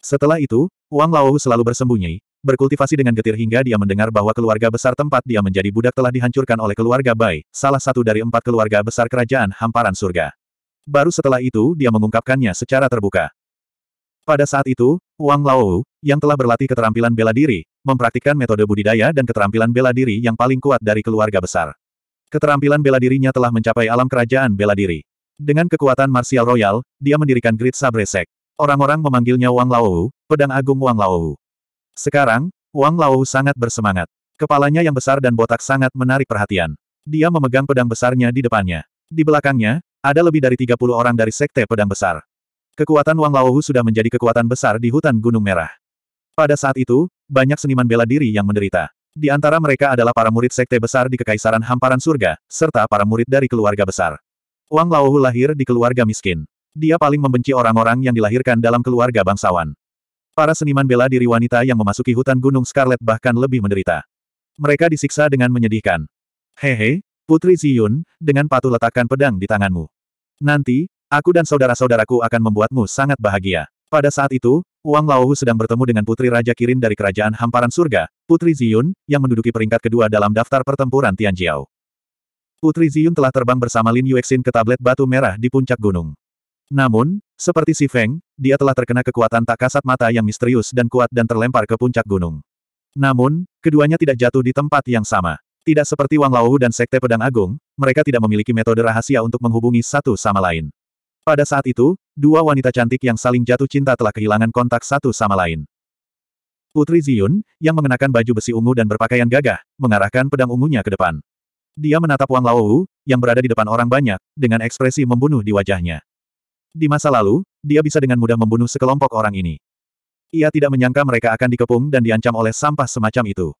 Setelah itu, Wang Laohu selalu bersembunyi, berkultivasi dengan getir hingga dia mendengar bahwa keluarga besar tempat dia menjadi budak telah dihancurkan oleh keluarga Bai, salah satu dari empat keluarga besar kerajaan hamparan surga. Baru setelah itu dia mengungkapkannya secara terbuka. Pada saat itu, Wang Lao, yang telah berlatih keterampilan bela diri, mempraktikkan metode budidaya dan keterampilan bela diri yang paling kuat dari keluarga besar. Keterampilan bela dirinya telah mencapai alam kerajaan bela diri. Dengan kekuatan martial royal, dia mendirikan grid sabresek. Orang-orang memanggilnya Wang Lao, pedang agung Wang Lao. Sekarang, Wang Lao sangat bersemangat. Kepalanya yang besar dan botak sangat menarik perhatian. Dia memegang pedang besarnya di depannya. Di belakangnya, ada lebih dari 30 orang dari Sekte Pedang Besar. Kekuatan Wang Laohu sudah menjadi kekuatan besar di hutan Gunung Merah. Pada saat itu, banyak seniman bela diri yang menderita. Di antara mereka adalah para murid Sekte Besar di Kekaisaran Hamparan Surga, serta para murid dari keluarga besar. Wang Laohu lahir di keluarga miskin. Dia paling membenci orang-orang yang dilahirkan dalam keluarga bangsawan. Para seniman bela diri wanita yang memasuki hutan Gunung Scarlet bahkan lebih menderita. Mereka disiksa dengan menyedihkan. Hehe, Putri Ziyun, dengan patuh letakkan pedang di tanganmu. Nanti, aku dan saudara-saudaraku akan membuatmu sangat bahagia. Pada saat itu, Wang Laohu sedang bertemu dengan Putri Raja Kirin dari Kerajaan Hamparan Surga, Putri Ziyun, yang menduduki peringkat kedua dalam daftar pertempuran Tianjiao. Putri Ziyun telah terbang bersama Lin Yuexin ke tablet batu merah di puncak gunung. Namun, seperti si Feng, dia telah terkena kekuatan tak kasat mata yang misterius dan kuat dan terlempar ke puncak gunung. Namun, keduanya tidak jatuh di tempat yang sama. Tidak seperti Wang Lao dan Sekte Pedang Agung, mereka tidak memiliki metode rahasia untuk menghubungi satu sama lain. Pada saat itu, dua wanita cantik yang saling jatuh cinta telah kehilangan kontak satu sama lain. Putri Ziyun, yang mengenakan baju besi ungu dan berpakaian gagah, mengarahkan pedang ungunya ke depan. Dia menatap Wang Lao, yang berada di depan orang banyak, dengan ekspresi membunuh di wajahnya. Di masa lalu, dia bisa dengan mudah membunuh sekelompok orang ini. Ia tidak menyangka mereka akan dikepung dan diancam oleh sampah semacam itu.